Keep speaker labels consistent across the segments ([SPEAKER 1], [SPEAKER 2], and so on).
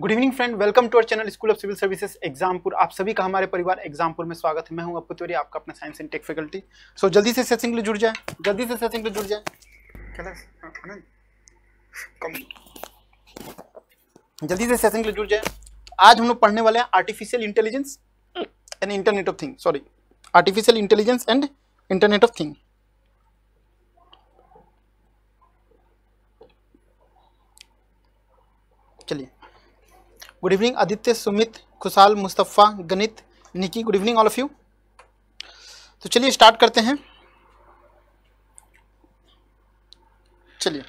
[SPEAKER 1] Good evening friend welcome to our channel school of civil services Exampur आप सभी का हमारे परिवार एग्जामपुर में स्वागत है मैं हूं आपको तिवारी आपका अपना science and tech faculty so जल्दी से सेशन के लिए जुड़ जाए जल्दी से सेशन के लिए जुड़ जाए हाँ, जल्दी से सेशन के लिए जुड़ जाए आज हम लोग पढ़ने वाले हैं artificial intelligence and internet of thing sorry artificial intelligence and internet of thing good evening Aditya Sumit Khushal Mustafa गणित Nikki good evening all of you तो चलिए स्टार्ट करते हैं चलिए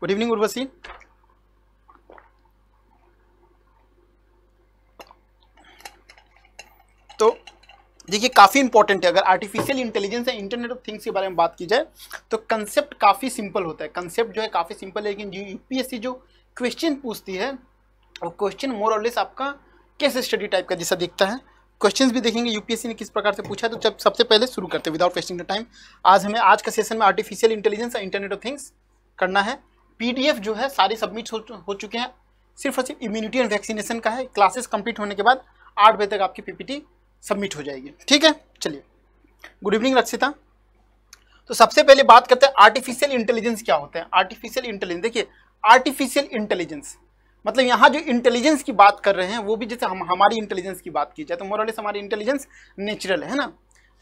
[SPEAKER 1] गुड इवनिंग उर्वशी देखिए काफ़ी इंपॉर्टेंट है अगर आर्टिफिशियल इंटेलिजेंस या इंटरनेट ऑफ थिंग्स के बारे में बात की जाए तो कंसेप्ट काफ़ी सिंपल होता है कंसेप्ट जो है काफ़ी सिंपल है लेकिन जो यूपीएससी जो क्वेश्चन पूछती है और क्वेश्चन मोर और लेस आपका केस स्टडी टाइप का जैसा दिखता है क्वेश्चंस भी देखेंगे यूपीएससी ने किस प्रकार से पूछा है तो जब सबसे पहले शुरू करते हैं विदाउट वेस्टिंग द टाइम आज हमें आज का सेशन में आर्टिफिशियल इंटेलिजेंस और इंटरनेट ऑफ थिंग्स करना है पीडीएफ जो है सारे सबमिट हो, हो चुके हैं सिर्फ और सिर्फ इम्यूनिटी एंड वैक्सीनेशन का है क्लासेस कंप्लीट होने के बाद आठ बजे तक आपकी पीपीटी सबमिट हो जाएगी ठीक है चलिए गुड इवनिंग रक्षिता तो सबसे पहले बात करते हैं आर्टिफिशियल इंटेलिजेंस क्या होते हैं आर्टिफिशियल इंटेलिजेंस देखिए आर्टिफिशियल इंटेलिजेंस मतलब यहाँ जो इंटेलिजेंस की बात कर रहे हैं वो भी जैसे हम हमारी इंटेलिजेंस की बात की जाए तो मोरलेस हमारी इंटेलिजेंस नेचुरल है ना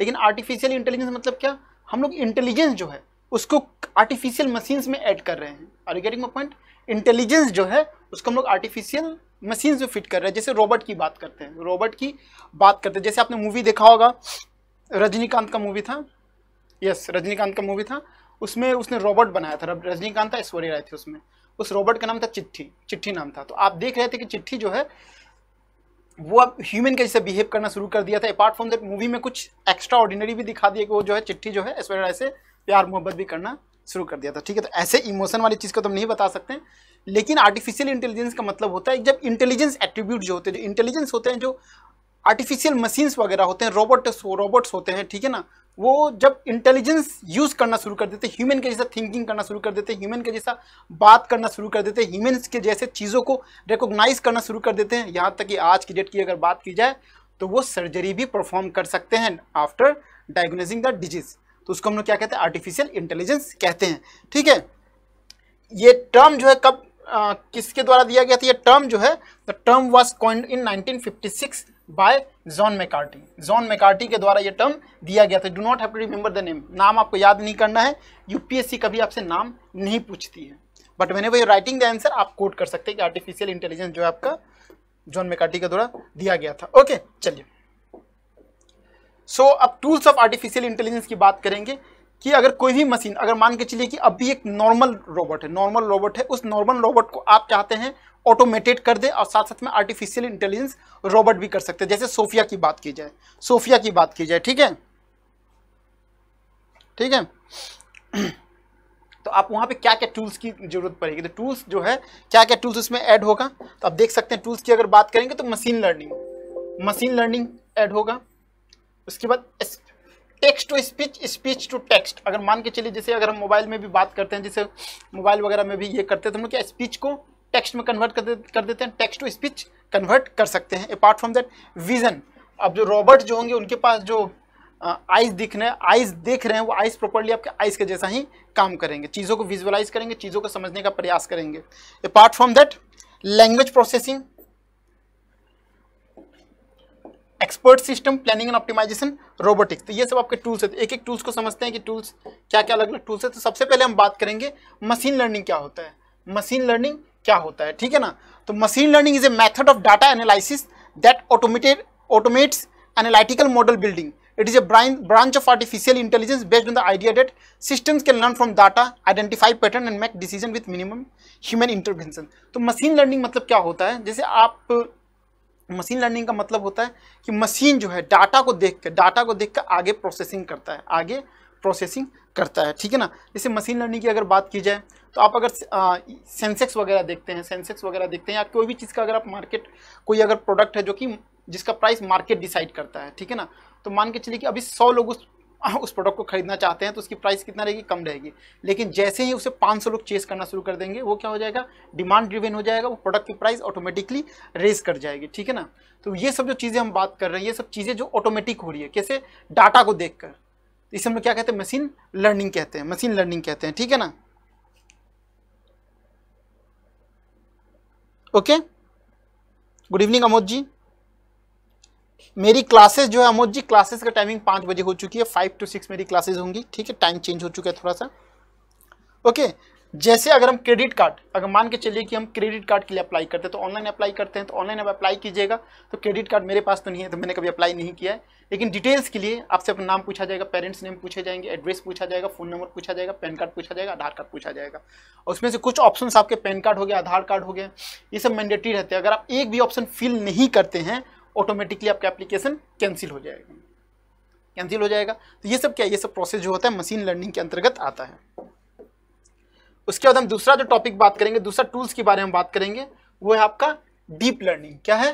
[SPEAKER 1] लेकिन आर्टिफिशियल इंटेलिजेंस मतलब क्या हम लोग इंटेलिजेंस जो है उसको आर्टिफिशियल मशीन्स में ऐड कर रहे हैं are you getting point intelligence जो है उसको हम लोग आर्टिफिशियल मशीन जो फिट कर रहे हैं जैसे रोबोट की बात करते हैं रोबोट की बात करते हैं जैसे आपने मूवी देखा होगा रजनीकांत का मूवी था यस रजनीकांत का मूवी था उसमें उसने रोबोट बनाया था रजनीकांत था ऐश्वर्य राय थे उसमें उस रोबोट का नाम था चिट्ठी चिट्ठी नाम था तो आप देख रहे थे कि चिट्ठी जो है वो अब ह्यूमन के जैसे बिहेव करना शुरू कर दिया था अपार्ट फ्रॉम दैट मूवी में कुछ एक्स्ट्रा ऑर्डिनरी भी दिखा दिया कि वो जो है चिट्ठी जो है ऐश्वर्य राय से प्यार मोहब्बत भी करना शुरू कर दिया था ठीक है तो ऐसे इमोशन वाली चीज़ को तो हम नहीं बता सकते लेकिन आर्टिफिशियल इंटेलिजेंस का मतलब होता है जब इंटेलिजेंस एट्रीब्यूट जो होते हैं जो इंटेलिजेंस होते हैं जो आर्टिफिशियल मशीन्स वगैरह होते हैं रोबोट्स रोबोट्स होते हैं ठीक है ना वो जब इंटेलिजेंस यूज़ करना शुरू कर देते ह्यूमन के जैसा थिंकिंग करना शुरू कर देते ह्यूमन के जैसा बात करना शुरू कर देते ह्यूमन के जैसे चीज़ों को रिकोगनाइज करना शुरू कर देते हैं यहाँ तक कि आज की डेट की अगर बात की जाए तो वो सर्जरी भी परफॉर्म कर सकते हैं आफ्टर डायग्नोजिंग द डिजीज़ तो उसको हम लोग क्या कहते हैं आर्टिफिशियल इंटेलिजेंस कहते हैं ठीक है ये टर्म जो है कब आ, किसके द्वारा दिया गया था ये टर्म जो है the term was coined in 1956 by John McCarthy John McCarthy के द्वारा ये टर्म दिया गया था do not have to remember the name नाम आपको याद नहीं करना है यूपीएससी कभी आपसे नाम नहीं पूछती है बट मैंने वो राइटिंग द आंसर आप कोट कर सकते हैं कि आर्टिफिशियल इंटेलिजेंस जो है आपका जॉन मेकार्टी के द्वारा दिया गया था ओके चलिए सो so, अब टूल्स ऑफ आर्टिफिशियल इंटेलिजेंस की बात करेंगे कि अगर कोई भी मशीन अगर मान के चलिए कि अभी एक नॉर्मल रोबोट है नॉर्मल रोबोट है उस नॉर्मल रोबोट को आप चाहते हैं ऑटोमेटेड कर दे और साथ साथ में आर्टिफिशियल इंटेलिजेंस रोबोट भी कर सकते हैं जैसे सोफिया की बात की जाए सोफिया की बात की जाए ठीक है ठीक है तो आप वहाँ पे क्या क्या टूल्स की जरूरत पड़ेगी तो टूल्स जो है क्या क्या टूल्स उसमें ऐड होगा तो आप देख सकते हैं टूल्स की अगर बात करेंगे तो machine learning machine learning add होगा उसके बाद text to speech speech to text अगर मान के चलिए जैसे अगर हम मोबाइल में भी बात करते हैं जैसे मोबाइल वगैरह में भी ये करते हैं तो हम लोग क्या स्पीच को टेक्स्ट में कन्वर्ट कर, कर देते हैं टेक्स्ट टू स्पीच कन्वर्ट कर सकते हैं अपार्ट फ्रॉम दैट विजन अब जो रॉबर्ट जो होंगे उनके पास जो आइज दिख रहे हैं आइज देख रहे हैं वो आइज प्रॉपरली आपके आइज के जैसा ही काम करेंगे चीज़ों को विजुअलाइज करेंगे चीज़ों को समझने का प्रयास करेंगे apart from that language processing expert system planning and optimisation robotics तो ये सब आपके टूल्स है तो एक एक टूल्स को समझते हैं कि टूल्स क्या क्या अलग अलग टूल्स है तो सबसे पहले हम बात करेंगे मशीन लर्निंग क्या होता है मशीन लर्निंग क्या होता है ठीक है ना तो machine learning is a method of data analysis that automated automates analytical model building it is a branch of artificial intelligence based on the idea that systems can learn from data identify pattern and make decision with minimum human intervention तो machine learning मतलब क्या होता है जैसे आप machine learning का मतलब होता है कि मशीन जो है डाटा को देख कर डाटा को देख कर आगे प्रोसेसिंग करता है आगे प्रोसेसिंग करता है ठीक है ना जैसे मशीन लर्निंग की अगर बात की जाए तो आप अगर सेंसेक्स वगैरह देखते हैं सेंसेक्स वगैरह देखते हैं या कोई भी चीज़ का अगर आप मार्केट कोई अगर प्रोडक्ट है जो कि जिसका प्राइस मार्केट डिसाइड करता है ठीक है ना तो मान के चलिए कि अभी सौ लोग उस हाँ, उस प्रोडक्ट को खरीदना चाहते हैं तो उसकी प्राइस कितना रहेगी कम रहेगी लेकिन जैसे ही उसे 500 लोग चेस करना शुरू कर देंगे वो क्या हो जाएगा डिमांड ड्रिवेन हो जाएगा वो प्रोडक्ट की प्राइस ऑटोमेटिकली रेज कर जाएगी ठीक है ना तो ये सब जो चीज़ें हम बात कर रहे हैं ये सब चीज़ें जो ऑटोमेटिक हो रही है कैसे डाटा को देख कर तो इसे हम लोग क्या कहते हैं मशीन लर्निंग कहते हैं मशीन लर्निंग कहते हैं ठीक है ना okay good evening Amod ji मेरी क्लासेस जो है अमोद जी क्लासेस का टाइमिंग पाँच बजे हो चुकी है फाइव टू सिक्स मेरी क्लासेस होंगी ठीक है टाइम चेंज हो चुका है थोड़ा सा ओके जैसे अगर हम क्रेडिट कार्ड अगर मान के चलिए कि हम क्रेडिट कार्ड के लिए अप्लाई करते हैं तो ऑनलाइन अप्लाई करते हैं तो ऑनलाइन अब अप्लाई कीजिएगा तो क्रेडिट कार्ड मेरे पास तो नहीं है तो मैंने कभी अप्लाई नहीं किया है लेकिन डिटेल्स के लिए आपसे अपना नाम पूछा जाएगा पेरेंट्स नेम पूछे जाएंगे एड्रेस पूछा जाएगा फोन नंबर पूछा जाएगा पैन कार्ड पूछा जाएगा आधार कार्ड पूछा जाएगा और उसमें से कुछ ऑप्शन आपके पैन कार्ड हो गया आधार कार्ड हो गया ये सब मैंडेटरी रहते हैं अगर आप एक भी ऑप्शन फिल नहीं करते हैं ऑटोमेटिकली आपका एप्लीकेशन कैंसिल हो जाएगा कैंसिल हो जाएगा तो ये सब क्या ये सब प्रोसेस जो होता है मशीन लर्निंग के अंतर्गत आता है उसके बाद हम दूसरा जो टॉपिक बात करेंगे दूसरा टूल्स के बारे में बात करेंगे वो है आपका डीप लर्निंग क्या है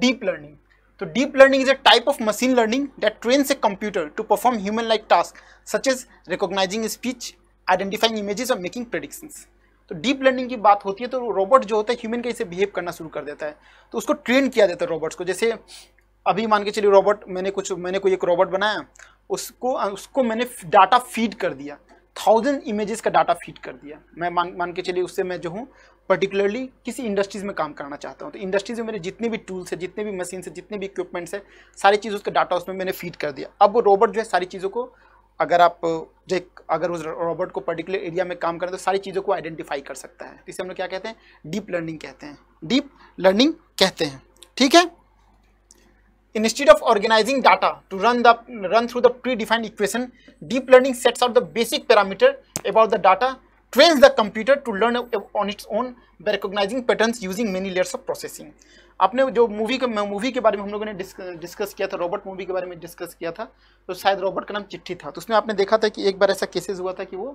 [SPEAKER 1] डीप लर्निंग तो deep learning is a type of machine learning that train a computer to perform human like task such is recognising speech identifying images और मेकिंग प्रेडिक्शंस तो डीप लर्निंग की बात होती है तो रोबोट जो होता है ह्यूमन कैसे बिहेव करना शुरू कर देता है तो उसको ट्रेन किया जाता है रोबोट्स को जैसे अभी मान के चलिए रोबोट मैंने कुछ मैंने कोई एक रोबोट बनाया उसको उसको मैंने डाटा फीड कर दिया थाउजेंड इमेजेस का डाटा फीड कर दिया मैं मान मान के चलिए उससे मैं जो हूँ पर्टिकुलरली किसी इंडस्ट्रीज़ में काम करना चाहता हूँ तो इंडस्ट्रीज़ में मेरे जितने भी टूल्स हैं जितने भी मशीन्स है जितने भी इक्विपमेंट्स है सारी चीज़ उसका डाटा उसमें मैंने फीड कर दिया अब वो रोबोट जो है सारी चीज़ों को अगर आप एक अगर उस रोबोट को पर्टिकुलर एरिया में काम करें तो सारी चीज़ों को आइडेंटिफाई कर सकता है इसे हम लोग क्या कहते हैं डीप लर्निंग कहते हैं डीप लर्निंग कहते हैं ठीक है instead of organising data to run the run through the predefined equation deep learning sets out the basic parameter about the data train the computer to learn on its own by recognising pattern using many layers of processing अपने जो movie के movie के बारे में हम लोगों ने disc, discuss किया था रॉबर्ट मूवी के बारे में डिस्कस किया था तो शायद रॉबर्ट का नाम चिट्ठी था तो उसमें आपने देखा था कि एक बार ऐसा केसेस हुआ था कि वो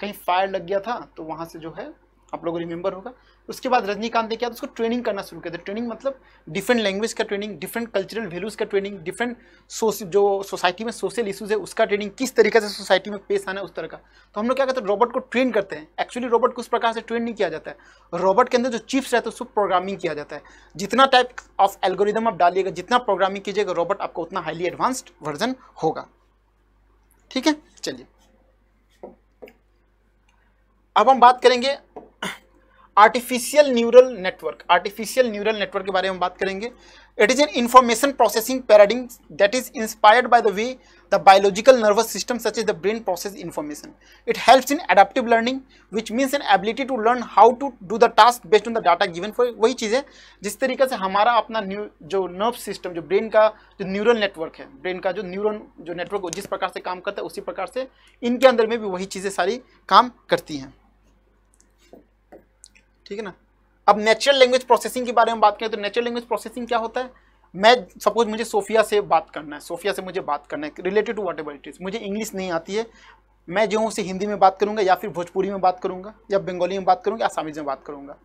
[SPEAKER 1] कहीं फायर लग गया था तो वहाँ से जो है आप लोग रिमेंबर होगा उसके बाद रजनीकांत ने क्या तो उसको ट्रेनिंग करना शुरू किया था ट्रेनिंग मतलब डिफरेंट लैंग्वेज का ट्रेनिंग डिफरेंट कल्चरल वैल्यूज़ का ट्रेनिंग डिफरेंट सोश जो सोसाइटी में सोशल इशूज़ है उसका ट्रेनिंग किस तरीके से सोसाइटी में पेश आना है उस तरह का तो हम लोग क्या करते हैं रोबोट को ट्रेन करते हैं एक्चुअली रोबोट को उस प्रकार से ट्रेन नहीं किया जाता है रोबोट के अंदर जो चिप्स रहते हैं उसको प्रोग्रामिंग किया जाता है जितना टाइप ऑफ एल्गोरिदम आप डालिएगा जितना प्रोग्रामिंग कीजिएगा रोबोट आपका उतना हाईली एडवांस्ड वर्जन होगा ठीक है चलिए अब हम बात करेंगे artificial neural network artificial neural network के बारे में बात करेंगे it is an information processing paradigm that is inspired by the way the biological nervous system such is the brain process information it helps in adaptive learning which means an ability to learn how to do the task based on the data given for वही चीज़ है जिस तरीके से हमारा अपना new जो nerve system जो ब्रेन का जो न्यूरल नेटवर्क है ब्रेन का जो न्यूरल जो नेटवर्क जिस प्रकार से काम करता है उसी प्रकार से इनके अंदर में भी वही चीज़ें सारी काम करती हैं ठीक है ना अब नेचुरल लैंग्वेज प्रोसेसिंग के बारे में बात करें तो नेचुरल लैंग्वेज प्रोसेसिंग क्या होता है मैं सपोज मुझे सोफिया से बात करना है सोफिया से मुझे बात करना है रिलेटेड टू वाट एवर मुझे इंग्लिश नहीं आती है मैं जो हूँ उसे हिंदी में बात करूँगा या फिर भोजपुरी में बात करूँगा या बंगाली में बात करूँगा आसामीज में बात करूँगा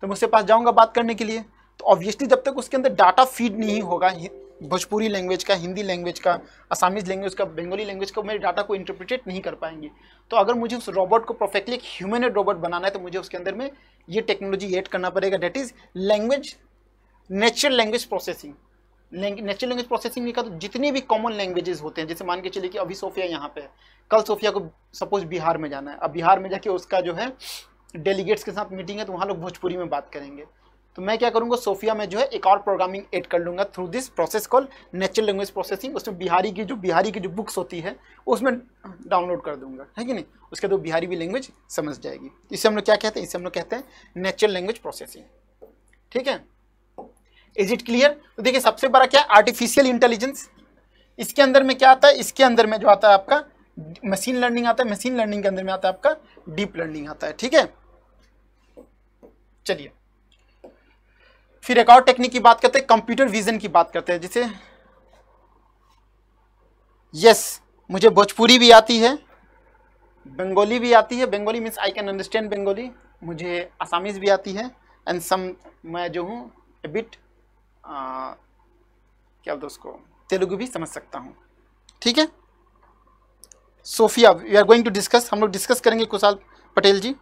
[SPEAKER 1] तो मैं उसके पास जाऊँगा बात करने के लिए तो ऑब्वियसली जब तक उसके अंदर डाटा फीड नहीं होगा भोजपुरी लैंग्वेज का हिंदी लैंग्वेज का असामीज लैंग्वेज का बंगाली लैंग्वेज का मेरे डाटा को इंटरप्रिटेट नहीं कर पाएंगे तो अगर मुझे उस रोबोट को परफेक्टली एक ह्यूमन रोबोट बनाना है तो मुझे उसके अंदर में ये टेक्नोलॉजी ऐड करना पड़ेगा that is language natural language processing natural language processing कहा तो जितने भी कॉमन लैंग्वेजेस होते हैं जैसे मान के चलिए कि अभी सोफिया यहाँ पे है कल सोफिया को सपोज बिहार में जाना है अब बिहार में जाके उसका जो है डेलीगेट्स के साथ मीटिंग है तो वहाँ लोग भोजपुरी में बात करेंगे तो मैं क्या करूँगा सोफिया में जो है एक और प्रोग्रामिंग एड कर लूँगा through this process call natural language processing उसमें बिहारी की जो बिहारी की जो बुक्स होती है उसमें डाउनलोड कर दूंगा है कि नहीं उसके तो बिहारी भी लैंग्वेज समझ जाएगी इसे हम लोग क्या कहते हैं इसे हम लोग कहते हैं नेचुरल लैंग्वेज प्रोसेसिंग ठीक है इज इट क्लियर तो देखिए सबसे बड़ा क्या आर्टिफिशियल इंटेलिजेंस इसके अंदर में क्या आता है इसके अंदर में जो आता है आपका मशीन लर्निंग आता है मशीन लर्निंग के अंदर में आता है आपका डीप लर्निंग आता है ठीक है चलिए फिर एक और टेक्निक की बात करते हैं कंप्यूटर विजन की बात करते हैं जिसे यस मुझे भोजपुरी भी आती है बंगाली भी आती है Bengali means I can understand Bengali मुझे आसामीज भी आती है एंड सम मैं जो हूँ बिट क्या बोलते उसको तेलुगु भी समझ सकता हूँ ठीक है Sophia we are going to discuss हम लोग डिस्कस करेंगे कुशाल पटेल जी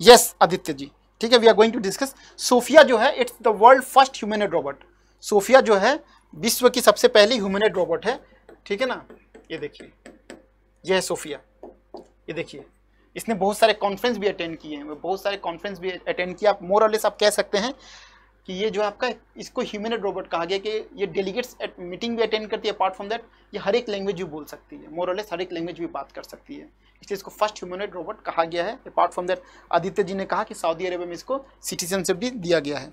[SPEAKER 1] यस yes, आदित्य जी ठीक है we are going to discuss Sophia जो है it's the world first humanoid robot Sophia जो है विश्व की सबसे पहली ह्यूमनेड रोबोट है ठीक है ना ये देखिए यह है सोफिया ये देखिए इसने बहुत सारे कॉन्फ्रेंस भी अटेंड किए हैं बहुत सारे कॉन्फ्रेंस भी अटेंड किया आप मोर ऑलेस आप कह सकते हैं कि ये जो आपका इसको ह्यूमनेड रोबोट कहा गया कि ये डेलीगेट्स मीटिंग भी अटेंड करती है अपार्ट फ्रॉम दैट ये हर एक लैंग्वेज भी बोल सकती है मोर ऑलेस हर एक लैंग्वेज भी बात कर सकती है इसलिए इसको फर्स्ट ह्यूमनोइड रोबोट कहा गया है apart from that Aditya ji ने कहा कि सऊदी अरेबिया में इसको सिटीजनशिप भी दिया गया है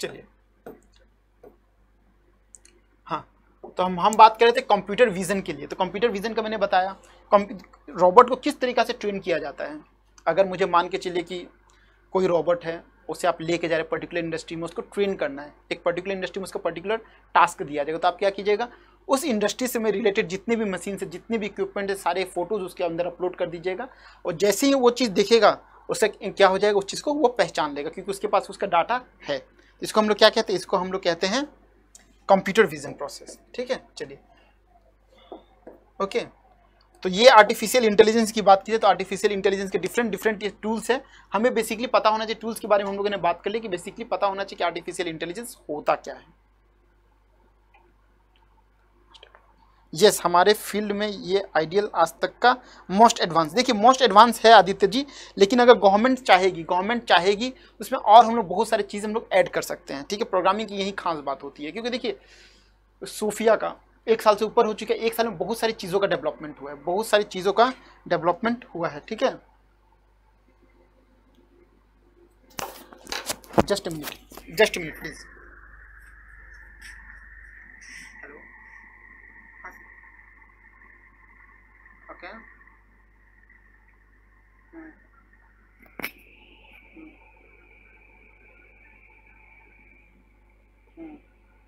[SPEAKER 1] चलिए हाँ, तो हम हम बात कर रहे थे कंप्यूटर विजन के लिए तो कंप्यूटर विजन का मैंने बताया रोबोट को किस तरीका से ट्रेन किया जाता है अगर मुझे मान के चलिए कि कोई रोबोट है उसे आप लेके जा रहे पर्टिकुलर इंडस्ट्री में उसको ट्रेन करना है एक पर्टिकुलर इंडस्ट्री में उसको पर्टिकुलर टास्क दिया जाएगा तो आप क्या कीजिएगा उस इंडस्ट्री से मैं रिलेटेड जितने भी मशीन से जितने भी इक्विपमेंट है सारे फोटोज़ उसके अंदर अपलोड कर दीजिएगा और जैसे ही वो चीज़ देखेगा उससे क्या हो जाएगा उस चीज़ को वो पहचान लेगा क्योंकि उसके पास उसका डाटा है इसको हम लोग क्या कहते हैं इसको हम लोग कहते हैं कंप्यूटर विजन प्रोसेस ठीक है चलिए ओके तो ये आर्टिफिशियल इंटेलिजेंस की बात की जाए तो आर्टिफिशियल इंटेलिजेंस के डिफरेंट डिफरेंट टूल्स हैं हमें बेसिकली पता होना चाहिए टूल्स के बारे में हम लोगों ने बात कर ली कि बेसिकली पता होना चाहिए कि आर्टिफिशियल इंटेलिजेंस होता क्या है यस yes, हमारे फील्ड में ये आइडियल आज तक का मोस्ट एडवांस देखिए मोस्ट एडवांस है आदित्य जी लेकिन अगर गवर्नमेंट चाहेगी गवर्नमेंट चाहेगी उसमें और हम लोग बहुत सारी चीज़ हम लोग ऐड कर सकते हैं ठीक है प्रोग्रामिंग की यही खास बात होती है क्योंकि देखिए सूफिया का एक साल से ऊपर हो चुका है एक साल में बहुत सारी चीज़ों का डेवलपमेंट हुआ है बहुत सारी चीज़ों का डेवलपमेंट हुआ है ठीक है just minute just minute please ठीक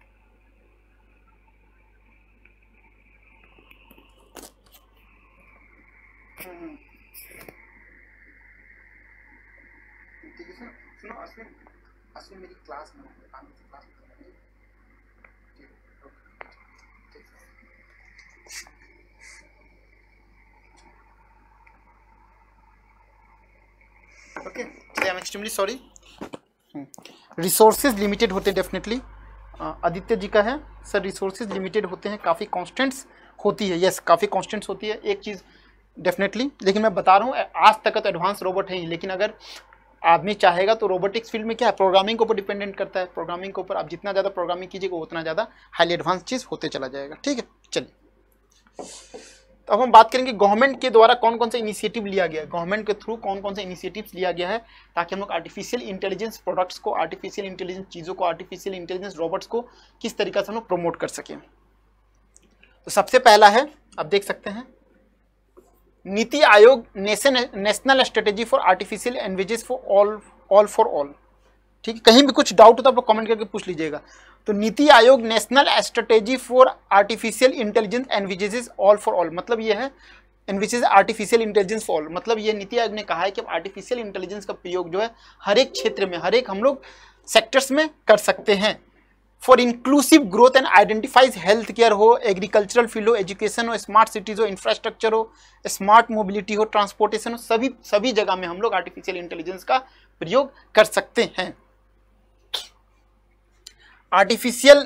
[SPEAKER 1] है सर सुनो अश्विन अश्विन मेरी क्लास में होंगे okay I am extremely sorry resources limited होते डेफिनेटली आदित्य जी का है सर रिसोर्सेज लिमिटेड होते हैं काफ़ी कॉन्स्टेंट्स होती है यस काफ़ी कॉन्स्टेंट्स होती है एक चीज़ डेफिनेटली लेकिन मैं बता रहा हूँ आज तक तो एडवांस रोबोट है ही लेकिन अगर आदमी चाहेगा तो रोबोटिक्स फील्ड में क्या है प्रोग्रामिंग के ऊपर डिपेंडेंट करता है प्रोग्रामिंग के ऊपर आप जितना ज़्यादा प्रोग्रामिंग कीजिएगा उतना ज़्यादा हाईली एडवांस चीज़ होते चला जाएगा ठीक है चलिए अब हम बात करेंगे गवर्नमेंट के द्वारा कौन कौन सा इनिशिएटिव लिया गया है गवर्नमेंट के थ्रू कौन कौन सा इनिशिएटिव लिया गया है ताकि हम लोग आर्टिफिशियल इंटेलिजेंस प्रोडक्ट्स को आर्टिफिशियल इंटेलिजेंस चीज़ों को आर्टिफिशियल इंटेलिजेंस रोबोट्स को किस तरीके से हम लोग प्रमोट कर सकें तो सबसे पहला है आप देख सकते हैं NITI Aayog nation national strategy for artificial envisages for all all for all ठीक है कहीं भी कुछ डाउट हो तो आप लोग कमेंट करके पूछ लीजिएगा तो NITI Aayog national strategy for artificial intelligence envisages all for all मतलब ये है envisages artificial intelligence for all मतलब ये नीति आयोग ने कहा है कि आर्टिफिशियल इंटेलिजेंस का प्रयोग जो है हर एक क्षेत्र में हर एक हम लोग सेक्टर्स में कर सकते हैं for inclusive growth and identifies health care हो एग्रीकल्चरल फील्ड हो एजुकेशन हो स्मार्ट सिटीज़ हो इंफ्रास्ट्रक्चर हो स्मार्ट मोबिलिटी हो ट्रांसपोर्टेशन हो सभी सभी जगह में हम लोग आर्टिफिशियल इंटेलिजेंस का प्रयोग कर सकते हैं artificial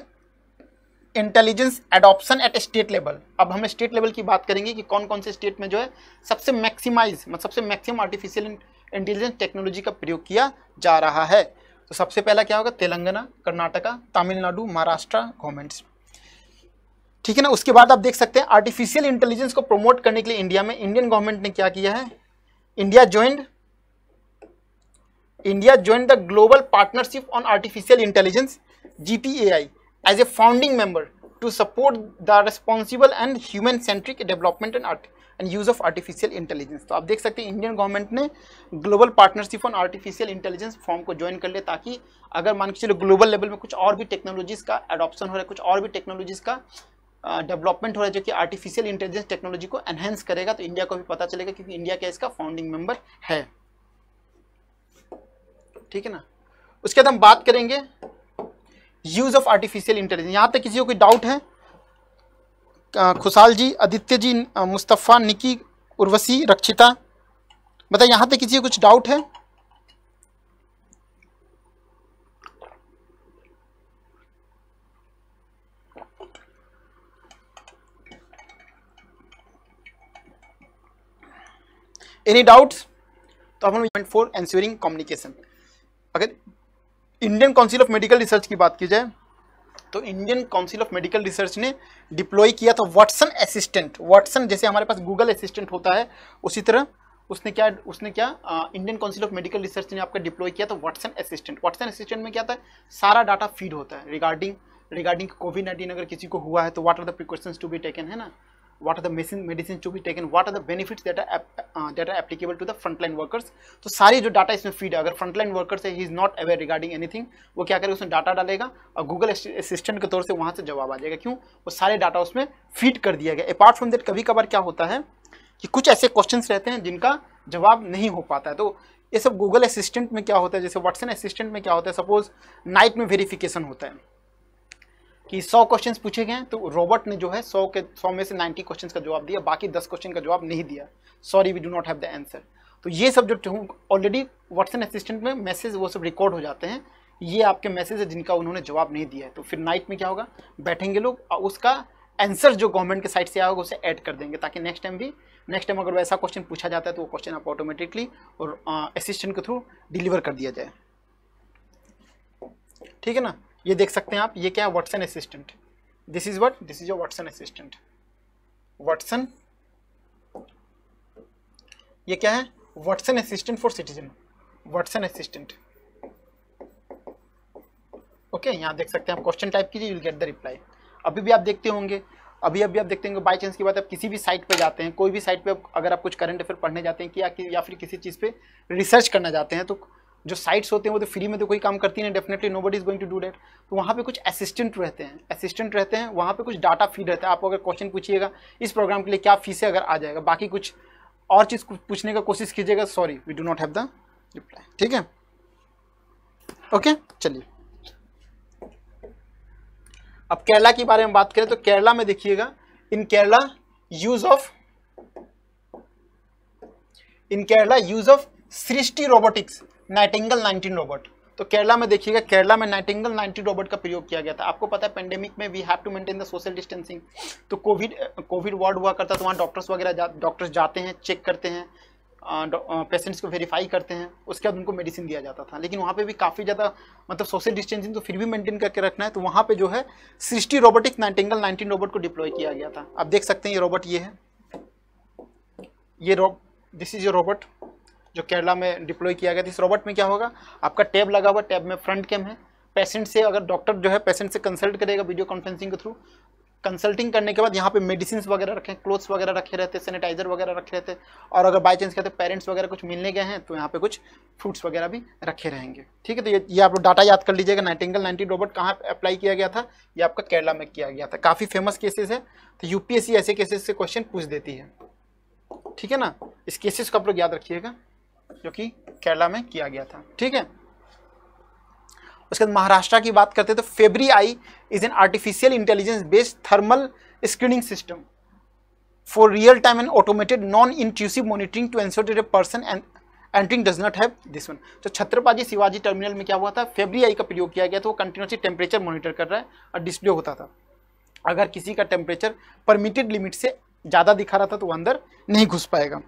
[SPEAKER 1] intelligence adoption at state level अब हम स्टेट लेवल की बात करेंगे कि कौन कौन से स्टेट में जो है सबसे मैक्सिमाइज मतलब सबसे मैक्सिमम आर्टिफिशियल इंटेलिजेंस टेक्नोलॉजी का प्रयोग किया जा रहा है तो सबसे पहला क्या होगा तेलंगाना कर्नाटका तमिलनाडु महाराष्ट्र गवर्नमेंट्स ठीक है ना उसके बाद आप देख सकते हैं आर्टिफिशियल इंटेलिजेंस को प्रमोट करने के लिए इंडिया में इंडियन गवर्नमेंट ने क्या किया है India joined India join the global partnership on artificial intelligence GTAI as a founding member to support the responsible and human centric development and art and use of artificial intelligence तो आप देख सकते हैं Indian government ने global partnership on artificial intelligence forum को join कर लिया ताकि अगर मान के चलो ग्लोबल लेवल में कुछ और भी टेक्नोलॉजीज़ का एडॉप्शन हो रहा है कुछ और भी टेक्नोलॉजीज़ का डेवलपमेंट हो रहा है जो कि आर्टिफिशियल इंटेलिजेंस टेक्नोलॉजी को एनहेंस करेगा तो इंडिया को भी पता चलेगा क्योंकि इंडिया क्या इसका फाउंडिंग मेंबर है ठीक है ना उसके बाद हम बात करेंगे यूज ऑफ आर्टिफिशियल इंटेलिजेंस यहाँ तक किसी को कोई डाउट है खुशाल जी आदित्य जी मुस्तफ़ा निकी उर्वशी रक्षिता बताइए यहाँ तक किसी को कुछ डाउट है एनी डाउट्स तो अपन पॉइंट फोर एंश्योरिंग कम्युनिकेशन अगर Indian Council of Medical Research की बात की जाए तो Indian Council of Medical Research ने डिप्लॉय किया था वाटसन असिस्टेंट वाटसन जैसे हमारे पास गूगल असिस्टेंट होता है उसी तरह उसने क्या उसने क्या Indian Council of Medical Research ने आपका डिप्लॉय किया था वाटसन असिस्टेंट वाटसन असिस्टेंट में क्या था सारा डाटा फीड होता है रिगार्डिंग रिगार्डिंग कोविड नाइन्टीन अगर किसी को हुआ है तो what are the precautions to be taken है ना what are the medicine medicines to be taken are the the benefits that are uh, that are applicable to तो सारी जो डाटा इसमें फीड है अगर फ्रंटलाइन workers है he is not aware regarding anything वो क्या करेगा उसमें डाटा डालेगा और गूगल असिस्टेंट के तौर से वहाँ से जवाब आ जाएगा क्यों वो सारे डाटा उसमें फीड कर दिया गया अपार्ट फ्रॉम देट कभी कभार क्या होता है कि कुछ ऐसे क्वेश्चन रहते हैं जिनका जवाब नहीं हो पाता है तो ये सब गूगल असिस्टेंट में क्या होता है जैसे व्हाट्सन असिस्टेंट में क्या होता है सपोज नाइट में वेरीफिकेशन होता है कि 100 क्वेश्चंस पूछे गए तो रॉबर्ट ने जो है 100 के 100 में से 90 क्वेश्चंस का जवाब दिया बाकी 10 क्वेश्चन का जवाब नहीं दिया sorry we do not have the answer तो ये सब जो ऑलरेडी व्हाट्सएप असिस्टेंट में मैसेज वो सब रिकॉर्ड हो जाते हैं ये आपके मैसेज है जिनका उन्होंने जवाब नहीं दिया है तो फिर नाइट में क्या होगा बैठेंगे लोग और उसका आंसर जो गवर्नमेंट के साइड से आएगा उसे ऐड कर देंगे ताकि नेक्स्ट टाइम भी नेक्स्ट टाइम अगर वैसा क्वेश्चन पूछा जाता है तो वो क्वेश्चन आप ऑटोमेटिकली और असिस्टेंट के थ्रू डिलीवर कर दिया जाए ठीक है ना ये देख सकते हैं आप ये क्या है Watson assistant this is what this is your Watson assistant Watson ये क्या है Watson assistant for citizen Watson assistant okay यहाँ देख सकते हैं आप क्वेश्चन टाइप कीजिए यू गेट द रिप्लाई अभी भी आप देखते होंगे अभी अभी आप देखते होंगे बाई चांस की बात आप किसी भी साइट पे जाते हैं कोई भी साइट पे अगर आप कुछ करंट अफेयर पढ़ने जाते हैं कि या, कि, या फिर किसी चीज़ पे रिसर्च करना चाहते हैं तो जो साइट्स होते हैं वो तो फ्री में तो कोई काम करती नहीं definitely nobody is going to do that तो वहाँ पे कुछ असिस्टेंट रहते हैं असिस्टेंट रहते हैं वहाँ पे कुछ डाटा फीड रहता है आप अगर क्वेश्चन पूछिएगा इस प्रोग्राम के लिए क्या फीस है अगर आ जाएगा बाकी कुछ और चीज़ पूछने का कोशिश कीजिएगा sorry we do not have the reply ठीक है ओके चलिए अब केरला के बारे में बात करें तो केरला में देखिएगा in Kerala use of in Kerala use of Srishti robotics Nightingale 19 robot तो केरला में देखिएगा केरला में नाइटिंगल नाइनटीन रोबोट का प्रयोग किया गया था आपको पता है पेंडेमिक में we have to maintain the social distancing तो कोविड कोविड वार्ड हुआ करता तो वहाँ डॉक्टर्स वगैरह जा, डॉक्टर्स जाते हैं चेक करते हैं पेशेंट्स को वेरीफाई करते हैं उसके बाद उनको मेडिसिन दिया जाता था लेकिन वहाँ पे भी काफ़ी ज़्यादा मतलब सोशल डिस्टेंसिंग तो फिर भी मेंटेन करके रखना है तो वहाँ पे जो है sixty robotic Nightingale nineteen robot को डिप्लॉय किया गया था आप देख सकते हैं ये रोबोट ये है ये रोब दिस इज योर रोबोट जो केरला में डिप्लॉय किया गया था इस रोबोट में क्या होगा आपका टैब लगा हुआ टैब में फ्रंट कैम है पेशेंट से अगर डॉक्टर जो है पेशेंट से कंसल्ट करेगा वीडियो कॉन्फ्रेंसिंग के थ्रू कंसल्टिंग करने के बाद यहाँ पे मेडिसिन वगैरह रखें क्लोथ्स वगैरह रखे रहते सैनिटाइजर वगैरह रखे रहते और अगर बाई चांस कहते पेरेंट्स वगैरह कुछ मिलने गए हैं तो यहाँ पे कुछ फ्रूट्स वगैरह भी रखे रहेंगे ठीक है तो ये, ये आप डाटा याद कर लीजिएगा नाइटिंगल नाइनटी रोबोट कहाँ अप्लाई किया गया था ये आपका केरला में किया गया था काफ़ी फेमस केसेस है तो यूपीएससी ऐसे केसेस से क्वेश्चन पूछ देती है ठीक है ना इस केसेस को आप लोग याद रखिएगा जो कि केरला में किया गया था ठीक है उसके बाद महाराष्ट्र की बात करते हैं तो FebriEye is an artificial intelligence based thermal screening system for real time and automated non intrusive monitoring to ensure that a person and entering does not have this one तो छत्रपाजी शिवाजी टर्मिनल में क्या हुआ था फेबरी आई का प्रयोग किया गया तो वो कंटिन्यूसली टेम्परेचर मॉनिटर कर रहा है और डिस्प्ले होता था अगर किसी का टेम्परेचर परमिटेड लिमिट से ज़्यादा दिखा रहा था तो वो अंदर नहीं घुस पाएगा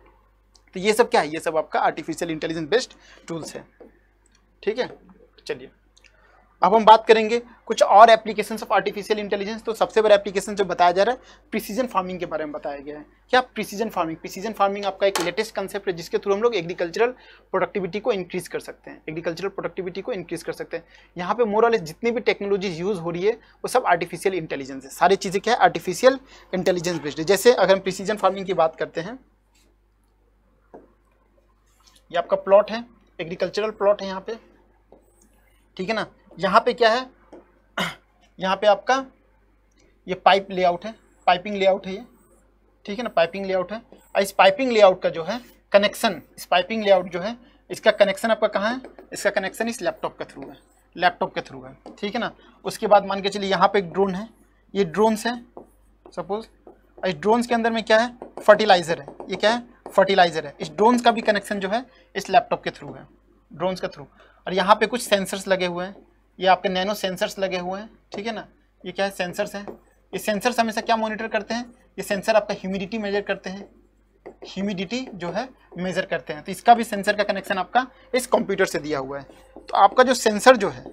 [SPEAKER 1] तो ये सब क्या है ये सब आपका आर्टिफिशियल इंटेलिजेंस बेस्ड टूल्स है ठीक है चलिए अब हम बात करेंगे कुछ और एप्लीकेशन ऑफ आर्टिफिशियल इंटेलिजेंस तो सबसे बड़ा एप्लीकेशन जो बताया जा रहा है प्रिसीजन फार्मिंग के बारे में बताया गया है क्या प्रिसीजन फार्मिंग प्रिसीजन फार्मिंग आपका एक लेटेस्ट कंसेप्ट है जिसके थ्रू हम लोग एग्रीकल्चरल प्रोडक्टिविटी को इंक्रीज कर सकते हैं एग्रीकल्चरल प्रोडक्टिविटी को इंक्रीज कर सकते हैं यहाँ पे मोरल जितनी भी टेक्नोलॉजीज यूज हो रही है वो सब आर्टिफिशियल इंटेलिजेंस है सारी चीज़ें क्या है आर्टिफिशियल इंटेलिजेंस बेस्ड है जैसे अगर हम प्रिसीजन फार्मिंग की बात करते हैं ये आपका प्लॉट है एग्रीकल्चरल प्लॉट है यहाँ पे ठीक है ना यहाँ पे क्या है यहाँ पे आपका ये पाइप लेआउट है पाइपिंग लेआउट है ये ठीक है ना पाइपिंग लेआउट है और इस पाइपिंग लेआउट का जो है कनेक्शन इस पाइपिंग लेआउट जो है इसका कनेक्शन आपका कहाँ है इसका कनेक्शन इस लैपटॉप के थ्रू है लैपटॉप के थ्रू है ठीक है ना उसके बाद मान के चलिए यहाँ पे एक ड्रोन है ये ड्रोन्स है सपोज इस ड्रोन्स के अंदर में क्या है फर्टिलाइज़र है ये क्या है फर्टिलाइजर है इस ड्रोन्स का भी कनेक्शन जो है इस लैपटॉप के थ्रू है ड्रोन्स के थ्रू और यहाँ पे कुछ सेंसर्स लगे हुए हैं ये आपके नैनो सेंसर्स लगे हुए हैं ठीक है ना ये क्या है सेंसर्स हैं ये सेंसर्स हमेशा क्या मॉनिटर करते हैं ये सेंसर आपका ह्यूमिडिटी मेजर करते हैं ह्यूमिडिटी जो है मेजर करते हैं तो इसका भी सेंसर का कनेक्शन आपका इस कंप्यूटर से दिया हुआ है तो आपका जो सेंसर जो है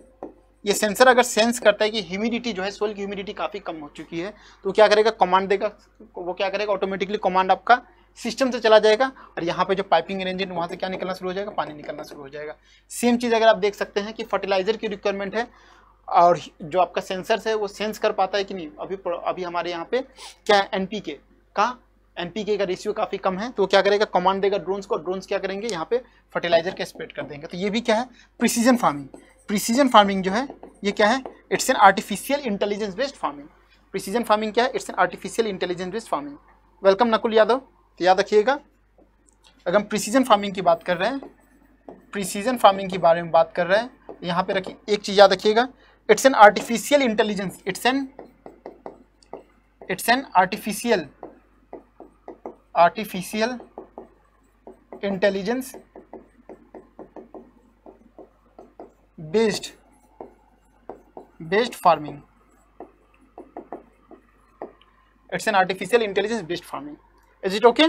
[SPEAKER 1] ये सेंसर अगर सेंस करता है कि ह्यूमिडिटी जो है सोल की ह्यूमिडिटी काफ़ी कम हो चुकी है तो क्या करेगा कमांड देगा वो क्या करेगा ऑटोमेटिकली कमांड आपका सिस्टम से तो चला जाएगा और यहाँ पे जो पाइपिंग अरेंजमेंट वहाँ से क्या निकलना शुरू हो जाएगा पानी निकलना शुरू हो जाएगा सेम चीज़ अगर आप देख सकते हैं कि फर्टिलाइज़र की रिक्वायरमेंट है और जो आपका सेंसर्स है वो सेंस कर पाता है कि नहीं अभी अभी हमारे यहाँ पे क्या है एन का एन का रेशियो काफ़ी कम है तो क्या करेगा कमांड देगा ड्रोन्स को ड्रोन्स क्या करेंगे यहाँ पे फर्टिलाइजर का स्प्रेड कर देंगे तो ये भी क्या है प्रिसीजन फार्मिंग प्रिसीजन फार्मिंग जो है ये क्या है it's an artificial intelligence based farming precision farming क्या है it's an artificial intelligence based farming welcome Nakul Yadav तो याद रखिएगा अगर हम प्रिसीजन फार्मिंग की बात कर रहे हैं प्रिसीजन फार्मिंग के बारे में बात कर रहे हैं यहाँ पे रखिए एक चीज़ याद रखिएगा it's an artificial intelligence it's an it's an artificial artificial intelligence based based farming it's an artificial intelligence based farming is it okay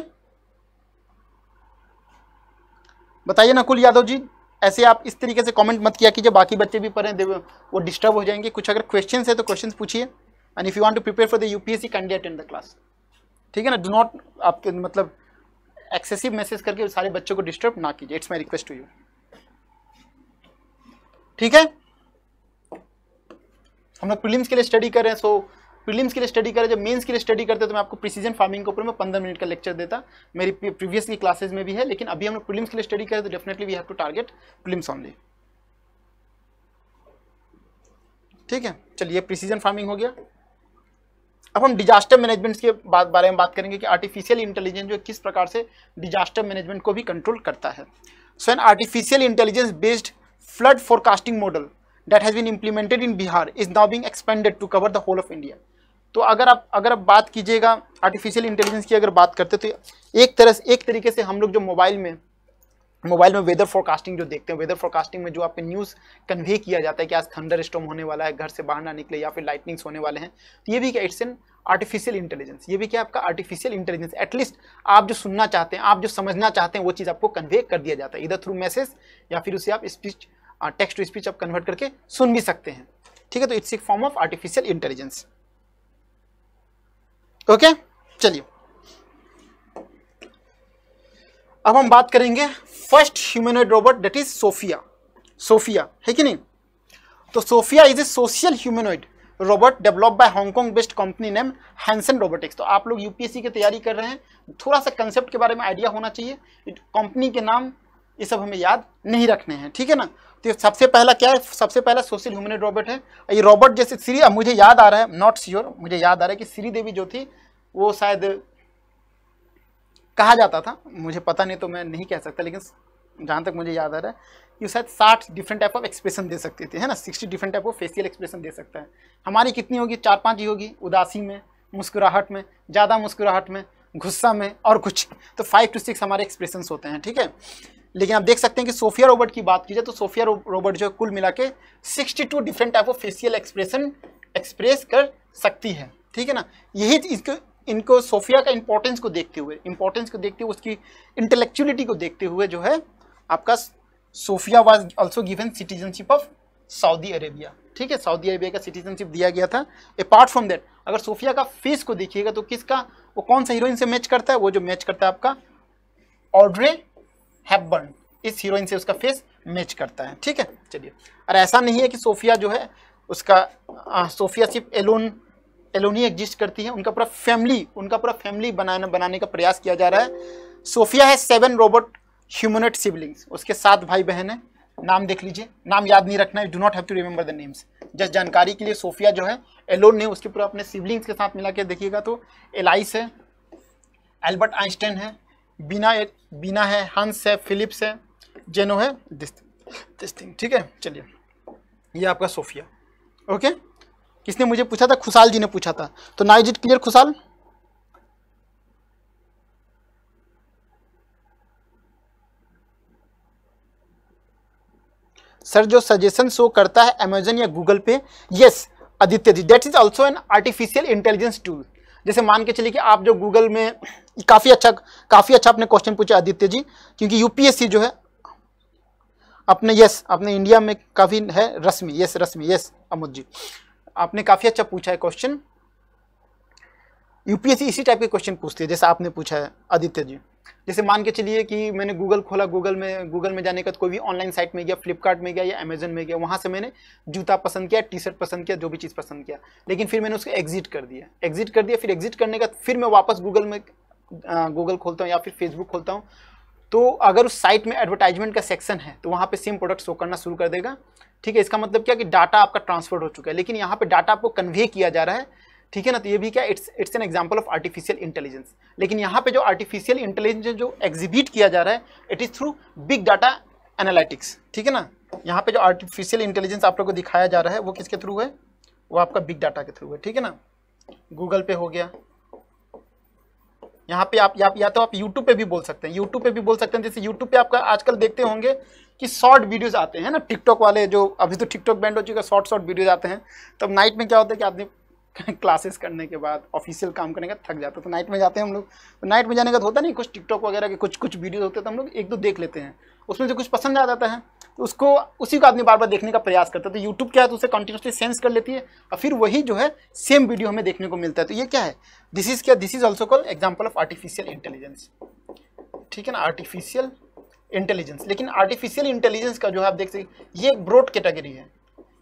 [SPEAKER 1] बताइए नकुल यादव जी ऐसे आप इस तरीके से कमेंट मत किया कीजिए बाकी बच्चे भी पढ़े वो डिस्टर्ब हो जाएंगे कुछ अगर क्वेश्चन है तो क्वेश्चन पूछिए and if you want to prepare for the UPSC candidate attend the class ठीक है ना डू नॉट आप मतलब एक्सेसिव मैसेज करके सारे बच्चों को डिस्टर्ब ना कीजिए it's my request to you ठीक है हम लोग प्रीलिम्स के लिए स्टडी कर रहे हैं सो so प्रीलिम्स के लिए स्टडी करें जब मेंस के लिए स्टडी करते तो मैं आपको प्रिसीजन फार्मिंग के ऊपर मैं पंद्रह मिनट का लेक्चर देता मेरी प्रीवियस की क्लासेज में भी है लेकिन अभी हम लोग प्रीलिम्स के लिए स्टडी करें तो definitely we have to target prelims only ठीक है चलिए प्रिसीजन फार्मिंग हो गया अब हम डिजास्टर मैनेजमेंट के बात बारे में बात करेंगे कि आर्टिफिशियल इंटेलिजेंस जो किस प्रकार से डिजास्टर मैनेजमेंट को भी कंट्रोल करता है so an artificial intelligence based flood forecasting model that has been implemented in Bihar is now being expanded to cover the whole of India तो अगर आप अगर आप बात कीजिएगा आर्टिफिशियल इंटेलिजेंस की अगर बात करते तो एक तरह से एक तरीके से हम लोग जो मोबाइल में मोबाइल में वेदर फोरकास्टिंग जो देखते हैं वेदर फोरकास्टिंग में जो आपके न्यूज़ कन्वे किया जाता है कि आज थंडर स्टॉम होने वाला है घर से बाहर ना निकले या फिर लाइटनिंग्स होने वाले हैं तो ये भी क्या इट्स एन आर्टिफिशियल इंटेलिजेंस ये भी क्या आपका आर्टिफिशियल इंटेलिजेंस एटलीस्ट आप जो सुनना चाहते हैं आप जो समझना चाहते हैं वो चीज़ आपको कन्वे कर दिया जाता है इधर थ्रू मैसेज या फिर उसे आप स्पीच टेक्स्ट टू स्पीच आप कन्वर्ट करके सुन भी सकते हैं ठीक है तो इट्स एक form of artificial intelligence okay चलिए अब हम बात करेंगे first humanoid robot that is Sophia Sophia है कि नहीं तो Sophia is a social humanoid robot develop by Hong Kong based company name Hanson Robotics तो आप लोग यूपीएससी की तैयारी कर रहे हैं थोड़ा सा कंसेप्ट के बारे में आइडिया होना चाहिए कंपनी के नाम ये सब हमें याद नहीं रखने हैं ठीक है ना तो सबसे पहला क्या है सबसे पहला सोशल ह्यूमन रॉबर्ट है ये रॉबर्ट जैसे श्री मुझे याद आ रहा है नॉट श्योर मुझे याद आ रहा है कि श्री देवी जो थी वो शायद कहा जाता था मुझे पता नहीं तो मैं नहीं कह सकता लेकिन जहाँ तक मुझे याद आ रहा है कि शायद साठ डिफरेंट टाइप ऑफ एक्सप्रेशन दे सकती थी है ना sixty different type of facial expression दे सकता है हमारी कितनी होगी चार पाँच ही होगी उदासी में मुस्कुराहट में ज़्यादा मुस्कुराहट में गुस्सा में और कुछ तो फाइव टू सिक्स हमारे एक्सप्रेशन होते हैं ठीक है लेकिन आप देख सकते हैं कि सोफिया रोबोट की बात की जाए तो सोफिया रोबोट जो है कुल मिला के sixty two different type of facial expression express कर सकती है ठीक है ना यही तो इसको इनको सोफिया का इंपॉर्टेंस को देखते हुए इंपॉर्टेंस को देखते हुए उसकी इंटेलेक्चुअलिटी को देखते हुए जो है आपका Sophia was also given citizenship of Saudi Arabia ठीक है सऊदी अरेबिया का सिटीजनशिप दिया गया था अपार्ट फ्रॉम दैट अगर सोफिया का फेस को देखिएगा तो किसका वो कौन सा हीरोइन से मैच करता है वो जो मैच करता है आपका ऑड्रे हैबर्न इस हीरोइन से उसका फेस मैच करता है ठीक है चलिए और ऐसा नहीं है कि सोफिया जो है उसका आ, सोफिया सिर्फ एलोन एलोनी एग्जिस्ट करती है उनका पूरा फैमिली उनका पूरा फैमिली बनाना बनाने का प्रयास किया जा रहा है सोफिया है सेवन रोबोट ह्यूमनेट सिबलिंग्स उसके सात भाई बहन हैं नाम देख लीजिए नाम याद नहीं रखना है do not have to remember the names just जानकारी के लिए सोफिया जो है एलोन ने उसके पूरा अपने सिबलिंग्स के साथ मिला के देखिएगा तो एलाइस है एल्बर्ट आइंस्टाइन है बिना बिना है हंस है फिलिप्स है जेनो है दिस दिस थिंग ठीक है चलिए ये आपका सोफिया ओके किसने मुझे पूछा था खुशाल जी ने पूछा था तो ना is it clear Khushal sir जो सजेशन शो करता है अमेजन या गूगल पे yes Aditya ji that is also an artificial intelligence tool जैसे मान के चलिए कि आप जो गूगल में काफ़ी अच्छा काफ़ी अच्छा आपने क्वेश्चन पूछा आदित्य जी क्योंकि यूपीएससी जो है अपने यस अपने इंडिया में काफ़ी है रश्मि यस रश्मि यस अमुद जी आपने काफ़ी अच्छा पूछा है क्वेश्चन यूपीएससी इसी टाइप के क्वेश्चन पूछती है जैसे आपने पूछा है आदित्य जी जैसे मान के चलिए कि मैंने गूगल खोला गूगल में गूगल में जाने का कोई भी ऑनलाइन साइट में गया फ्लिपकार्ट में गया या अमेजन में गया वहाँ से मैंने जूता पसंद किया टी शर्ट पसंद किया जो भी चीज़ पसंद किया लेकिन फिर मैंने उसको एग्जिट कर दिया एग्जिट कर दिया फिर एग्जिट करने का फिर मैं वापस गूगल में गूगल खोलता हूँ या फिर फेसबुक खोलता हूँ तो अगर उस साइट में एडवर्टाइजमेंट का सेक्शन है तो वहाँ पे सेम प्रोडक्ट शो करना शुरू कर देगा ठीक है इसका मतलब क्या कि डाटा आपका ट्रांसफर हो चुका है लेकिन यहाँ पे डाटा आपको कन्वे किया जा रहा है ठीक है ना तो ये भी क्या it's it's an example of artificial intelligence लेकिन यहाँ पे जो आर्टिफिशियल इंटेलिजेंस जो एग्जिबिट किया जा रहा है it is through big data analytics ठीक है ना यहाँ पर जो आर्टिफिशियल इंटेलिजेंस आप लोग को दिखाया जा रहा है वो किसके थ्रू है वो आपका बिग डाटा के थ्रू है ठीक है ना गूगल पे हो गया यहाँ पे आप या, या तो आप YouTube पे भी बोल सकते हैं YouTube पे भी बोल सकते हैं जैसे YouTube पे आपका आजकल देखते होंगे कि शॉर्ट वीडियोस आते हैं ना TikTok वाले जो अभी तो टिकटॉक बैंड हो चुका है शॉर्ट शॉर्ट वीडियोज आते हैं तब नाइट में क्या होता है कि आदमी क्लासेस करने के बाद ऑफिशियल काम करने का थक जाता तो नाइट में जाते हैं हम लोग तो नाइट में जाने का तो होता नहीं कुछ टिकटॉक वगैरह के कुछ कुछ वीडियो होते हैं तो हम लोग एक दो देख लेते हैं उसमें जो कुछ पसंद आ जाता है तो उसको उसी को आदमी बार बार देखने का प्रयास करता है तो यूट्यूब क्या है तो उसे कंटिन्यूसली सेंस कर लेती है और फिर वही जो है सेम वीडियो हमें देखने को मिलता है तो ये क्या है दिस इज क्या this is also call example of artificial intelligence ठीक है ना आर्टिफिशियल इंटेलिजेंस लेकिन आर्टिफिशियल इंटेलिजेंस का जो है आप देख सकते ये एक ब्रॉड कैटेगरी है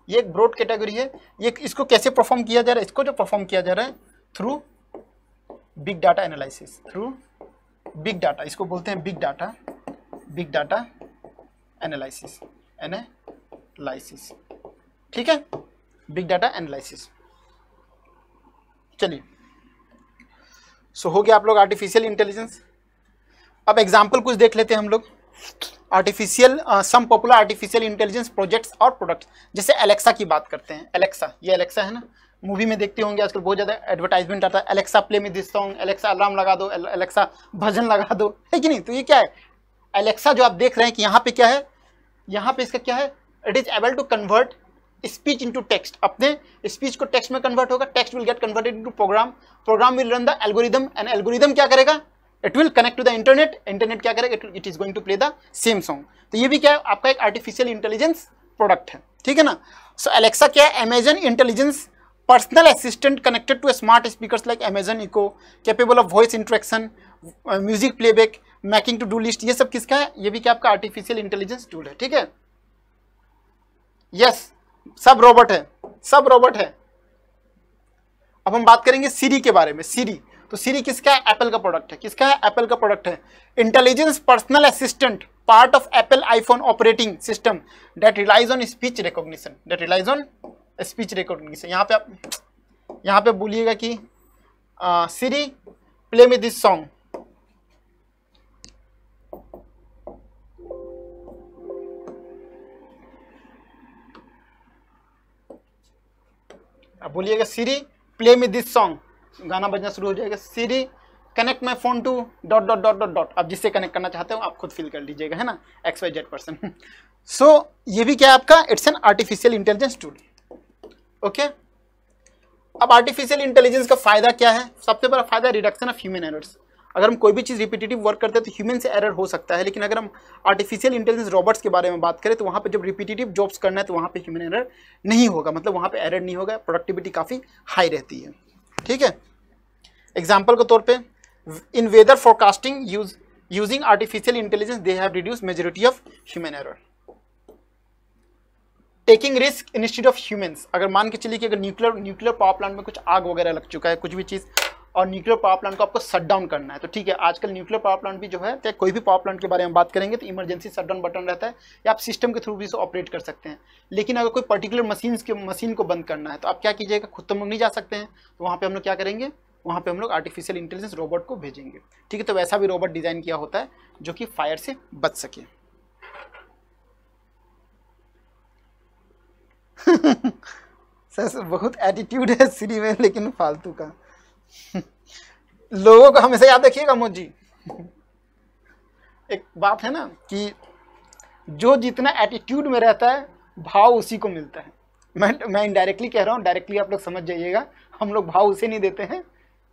[SPEAKER 1] ये एक ब्रॉड कैटेगरी है ये इसको कैसे परफॉर्म किया जा रहा है इसको जो परफॉर्म किया जा रहा है through big data analysis through big data इसको बोलते हैं big data big data analysis analysis ठीक है बिग डाटा एनालिसिस चलिए सो so, हो गया आप लोग आर्टिफिशियल इंटेलिजेंस अब एग्जाम्पल कुछ देख लेते हैं हम लोग artificial some popular artificial intelligence projects और प्रोडक्ट्स जैसे एलेक्सा की बात करते हैं एलेक्सा ये एलेक्सा है ना मूवी में देखते होंगे आजकल बहुत ज़्यादा एडवर्टाइजमेंट आता है Alexa play me this song Alexa alarm लगा दो एलेक्सा भजन लगा दो है कि नहीं तो ये क्या है एलेक्सा जो आप देख रहे हैं कि यहाँ पे क्या है यहाँ पे इसका क्या है it is able to convert speech into text अपने स्पीच को टेक्स्ट में कन्वर्ट होगा text will get converted to program program will run the algorithm and algorithm क्या करेगा it will connect to the internet internet क्या करेगा it is going to play the same song तो ये भी क्या है आपका एक आर्टिफिशियल इंटेलिजेंस प्रोडक्ट है ठीक है ना सो so, एलेक्सा क्या है Amazon intelligence personal assistant connected to smart speaker like Amazon Echo capable of voice interaction music playback making to do list ये सब किसका है ये भी क्या आपका आर्टिफिशियल इंटेलिजेंस टूल है ठीक है यस सब रोबोट है सब रोबोट है अब हम बात करेंगे सीरी के बारे में सीरी तो सीरी किसका है एप्पल का प्रोडक्ट है किसका है एप्पल का प्रोडक्ट है intelligence personal assistant part of Apple iPhone operating system that relies on speech recognition that relies on speech recognition यहाँ पे आप यहाँ पे बोलिएगा कि Siri play me this song बोलिएगा Siri play me this song गाना बजना शुरू हो जाएगा Siri connect my phone to dot dot dot dot dot आप जिससे कनेक्ट करना चाहते हो आप खुद फील कर लीजिएगा है ना X Y Z person so ये भी क्या है आपका it's an artificial intelligence tool okay अब आर्टिफिशियल इंटेलिजेंस का फायदा क्या है सबसे बड़ा फायदा रिडक्शन ऑफ ह्यूमन एरर्स अगर हम कोई भी चीज़ रिपीटेटिव वर्क करते हैं तो ह्यूमन से एरर हो सकता है लेकिन अगर हम आर्टिफिशियल इंटेलिजेंस रॉबर्ट्स के बारे में बात करें तो वहाँ पे जब रिपीटेटिव जॉब्स करना है तो वहाँ पे ह्यूमन एरर नहीं होगा मतलब वहाँ पे एरर नहीं होगा प्रोडक्टिविटी काफ़ी हाई रहती है ठीक है एग्जाम्पल के तौर पर in weather forecasting use using artificial intelligence they have reduce majority of human error taking risk institute of humans अगर मान के चलिए कि अगर न्यूक्लियर न्यूक्लियर पावर प्लांट में कुछ आग वगैरह लग चुका है कुछ भी चीज़ और न्यूक्लियर पावर प्लांट को आपको शट डाउन करना है तो ठीक है आजकल न्यूक्लियर पावर प्लांट भी जो है चाहे कोई भी पावर प्लांट के बारे में बात करेंगे तो इमरजेंसी शट डाउन बटन रहता है या आप सिस्टम के थ्रू भी इसे ऑपरेट कर सकते हैं लेकिन अगर कोई पर्टिकुलर मशीन के मशीन को बंद करना है तो आप क्या कीजिएगा खुद तो नहीं जा सकते हैं तो वहाँ पर हम लोग क्या करेंगे वहाँ पर हम लोग आर्टिफिशियल इंटेलिजेंस रोबोट को भेजेंगे ठीक है तो वैसा भी रोबोट डिज़ाइन किया होता है जो कि फायर से बच सके सर बहुत एटीट्यूड है सीरी में लेकिन फालतू का लोगों को हमेशा याद रखिएगा मोदी एक बात है ना कि जो जितना एटीट्यूड में रहता है भाव उसी को मिलता है मैं मैं इनडायरेक्टली कह रहा हूँ डायरेक्टली आप लोग समझ जाइएगा हम लोग भाव उसे नहीं देते हैं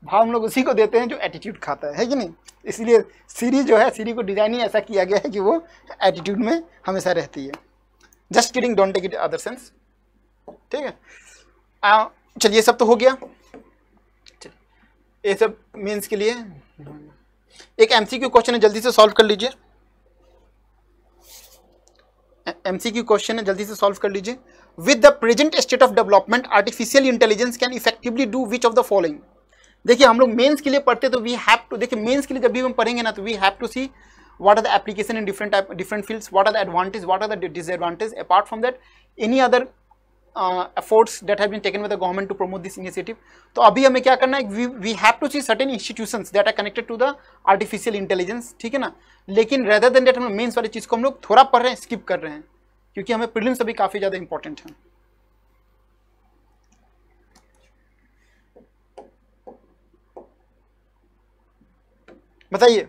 [SPEAKER 1] भाव हम लोग उसी को देते हैं जो एटीट्यूड खाता है है कि नहीं इसलिए सीरी जो है सीरी को डिजाइन ही ऐसा किया गया है कि वो एटीट्यूड में हमेशा रहती है just kidding don't take it other sense ठीक है चलिए सब तो हो गया ये सब मीन्स के लिए एक एमसीक्यू क्वेश्चन है जल्दी से सॉल्व कर लीजिए एमसीक्यू क्वेश्चन है जल्दी से सॉल्व कर लीजिए with the present state of development artificial intelligence can effectively do which of the following देखिए हम लोग मेन्स के लिए पढ़ते तो वी हैव टू देखिए मेन्स के लिए जब भी हम पढ़ेंगे ना तो we have to see what are the application in different type different field what are the advantage what are the disadvantage apart from that any other efforts that have been taken with the government to promote this initiative तो अभी हमें क्या करना है we we have to see certain institutions that are connected to the artificial intelligence ठीक है ना लेकिन रेदर देन डेट हम मेन्स वाली चीज़ को हम लोग थोड़ा पढ़ रहे हैं स्किप कर रहे हैं क्योंकि हमें प्रिलिम्स अभी काफ़ी ज़्यादा इंपॉर्टेंट है बताइए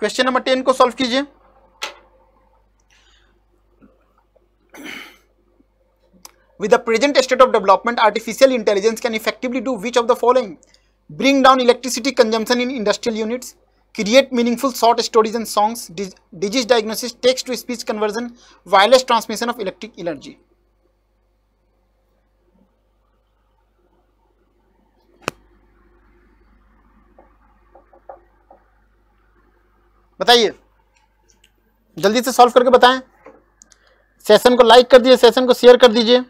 [SPEAKER 1] क्वेश्चन नंबर टेन को सॉल्व कीजिए With the present state of development, artificial intelligence can effectively do which of the following? Bring down electricity consumption in industrial units, create meaningful short stories and songs, disease diagnosis, text-to-speech conversion, wireless transmission of electric energy. बताइए जल्दी से solve करके बताएं session को like कर दीजिए session को share कर दीजिए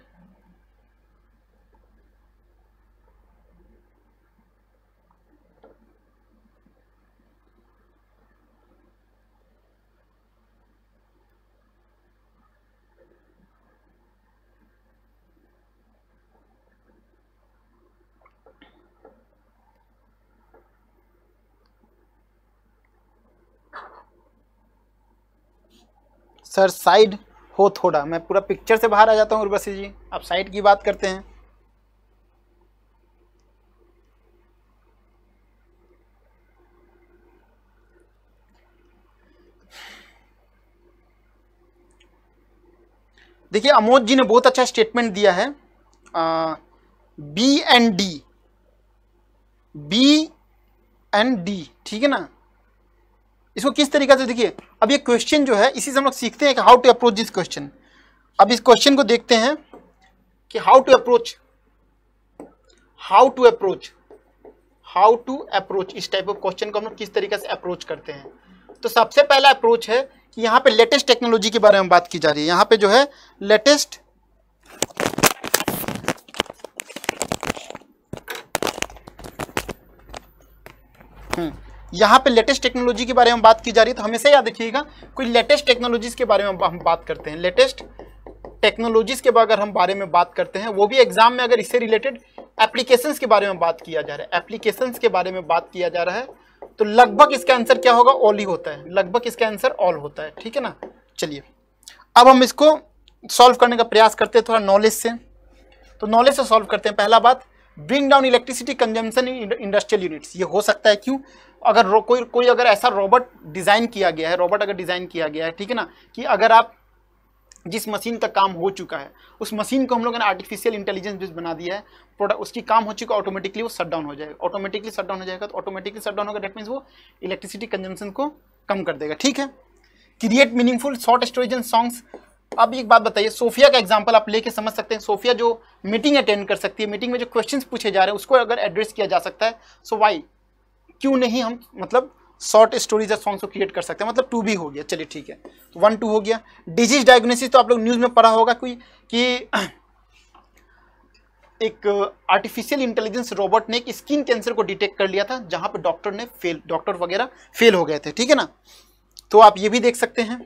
[SPEAKER 1] सर साइड हो थोड़ा मैं पूरा पिक्चर से बाहर आ जाता हूँ उर्वशी जी आप साइड की बात करते हैं देखिए अमोद जी ने बहुत अच्छा स्टेटमेंट दिया है आ, B and D B and D ठीक है ना इसको किस तरीके से देखिए अब ये क्वेश्चन जो है इसी से हम लोग सीखते हैं कि how to approach this question अब इस क्वेश्चन को देखते हैं कि how to approach how to approach how to approach इस टाइप ऑफ क्वेश्चन को हम लोग किस तरीके से अप्रोच करते हैं तो सबसे पहला अप्रोच है कि यहाँ पे लेटेस्ट टेक्नोलॉजी के बारे में बात की जा रही है यहाँ पे जो है लेटेस्ट हम्म यहाँ पे लेटेस्ट टेक्नोलॉजी के बारे में बात की जा रही है तो हमेशा याद रखिएगा कोई लेटेस्ट टेक्नोलॉजीज के बारे में हम बात करते हैं लेटेस्ट टेक्नोलॉजीज के अगर हम बारे में बात करते हैं वो भी एग्जाम में अगर इससे रिलेटेड एप्लीकेशंस के बारे में बात किया जा रहा है एप्लीकेशंस के बारे में बात किया जा रहा है तो लगभग इसका आंसर क्या होगा ऑल ही होता है लगभग इसका आंसर ऑल होता है ठीक है ना चलिए अब हम इसको सॉल्व करने का प्रयास करते हैं थोड़ा नॉलेज से तो नॉलेज से सॉल्व करते हैं पहला बात bring down electricity consumption in industrial units ये हो सकता है क्यों अगर कोई कोई अगर ऐसा रोबोट डिज़ाइन किया गया है रोबोट अगर डिज़ाइन किया गया है ठीक है ना कि अगर आप जिस मशीन का काम हो चुका है उस मशीन को हम लोगों ने आर्टिफिशियल इंटेलिजेंस भी बना दिया है प्रोडक्ट उसकी काम हो चुका ऑटोमेटिकली वो शट डाउन हो जाएगा ऑटोमेटिकली शट डाउन हो जाएगा तो ऑटोमेटिकली शट डाउन होगा डेट मीन्स वो इलेक्ट्रिसिटी कंजम्पशन को कम कर देगा ठीक है create meaningful short storage and songs अब एक बात बताइए सोफिया का एग्जाम्पल आप लेके समझ सकते हैं सोफिया जो मीटिंग अटेंड कर सकती है मीटिंग में जो क्वेश्चंस पूछे जा रहे हैं उसको अगर एड्रेस किया जा सकता है सो वाई क्यों नहीं हम मतलब शॉर्ट स्टोरीज या सॉन्ग्स को क्रिएट कर सकते हैं मतलब टू भी हो गया चलिए ठीक है तो वन टू हो गया डिजीज डायग्नोसिस तो आप लोग न्यूज़ में पढ़ा होगा कोई कि एक आर्टिफिशियल इंटेलिजेंस रोबोट ने एक स्किन कैंसर को डिटेक्ट कर लिया था जहाँ पर डॉक्टर ने फेल डॉक्टर वगैरह फेल हो गए थे ठीक है ना तो आप ये भी देख सकते हैं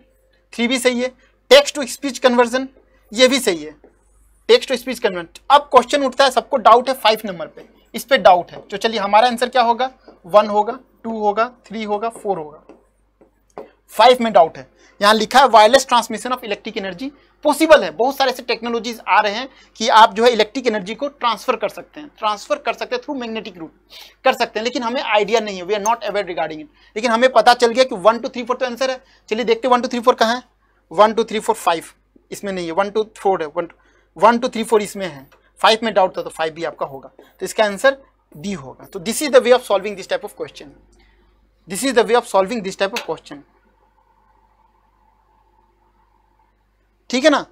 [SPEAKER 1] थ्री भी सही है टेक्स्ट टू स्पीच कन्वर्जन ये भी सही है टेक्स्ट टू स्पीच कन्वर्जन अब क्वेश्चन उठता है सबको डाउट है फाइव नंबर पे इस पर डाउट है तो चलिए हमारा आंसर क्या होगा वन होगा टू होगा थ्री होगा फोर होगा फाइव में डाउट है यहाँ लिखा है wireless transmission of electric energy possible है बहुत सारे ऐसे टेक्नोलॉजीज आ रहे हैं कि आप जो है इलेक्ट्रिक एनर्जी को ट्रांसफर कर सकते हैं ट्रांसफर कर सकते हैं थ्रू मैग्नेटिक रूट कर सकते हैं लेकिन हमें आइडिया नहीं है we are not aware regarding it लेकिन हमें पता चल गया कि वन टू थ्री फोर तो आंसर है चलिए देखते वन टू थ्री फोर कहाँ है one two three four five इसमें नहीं है वन टू फोर है वन टू थ्री फोर इसमें है फाइव में डाउट था तो फाइव भी आपका होगा तो इसका आंसर डी होगा तो this is the way of solving this type of question this is the way of solving this type of question ठीक है ना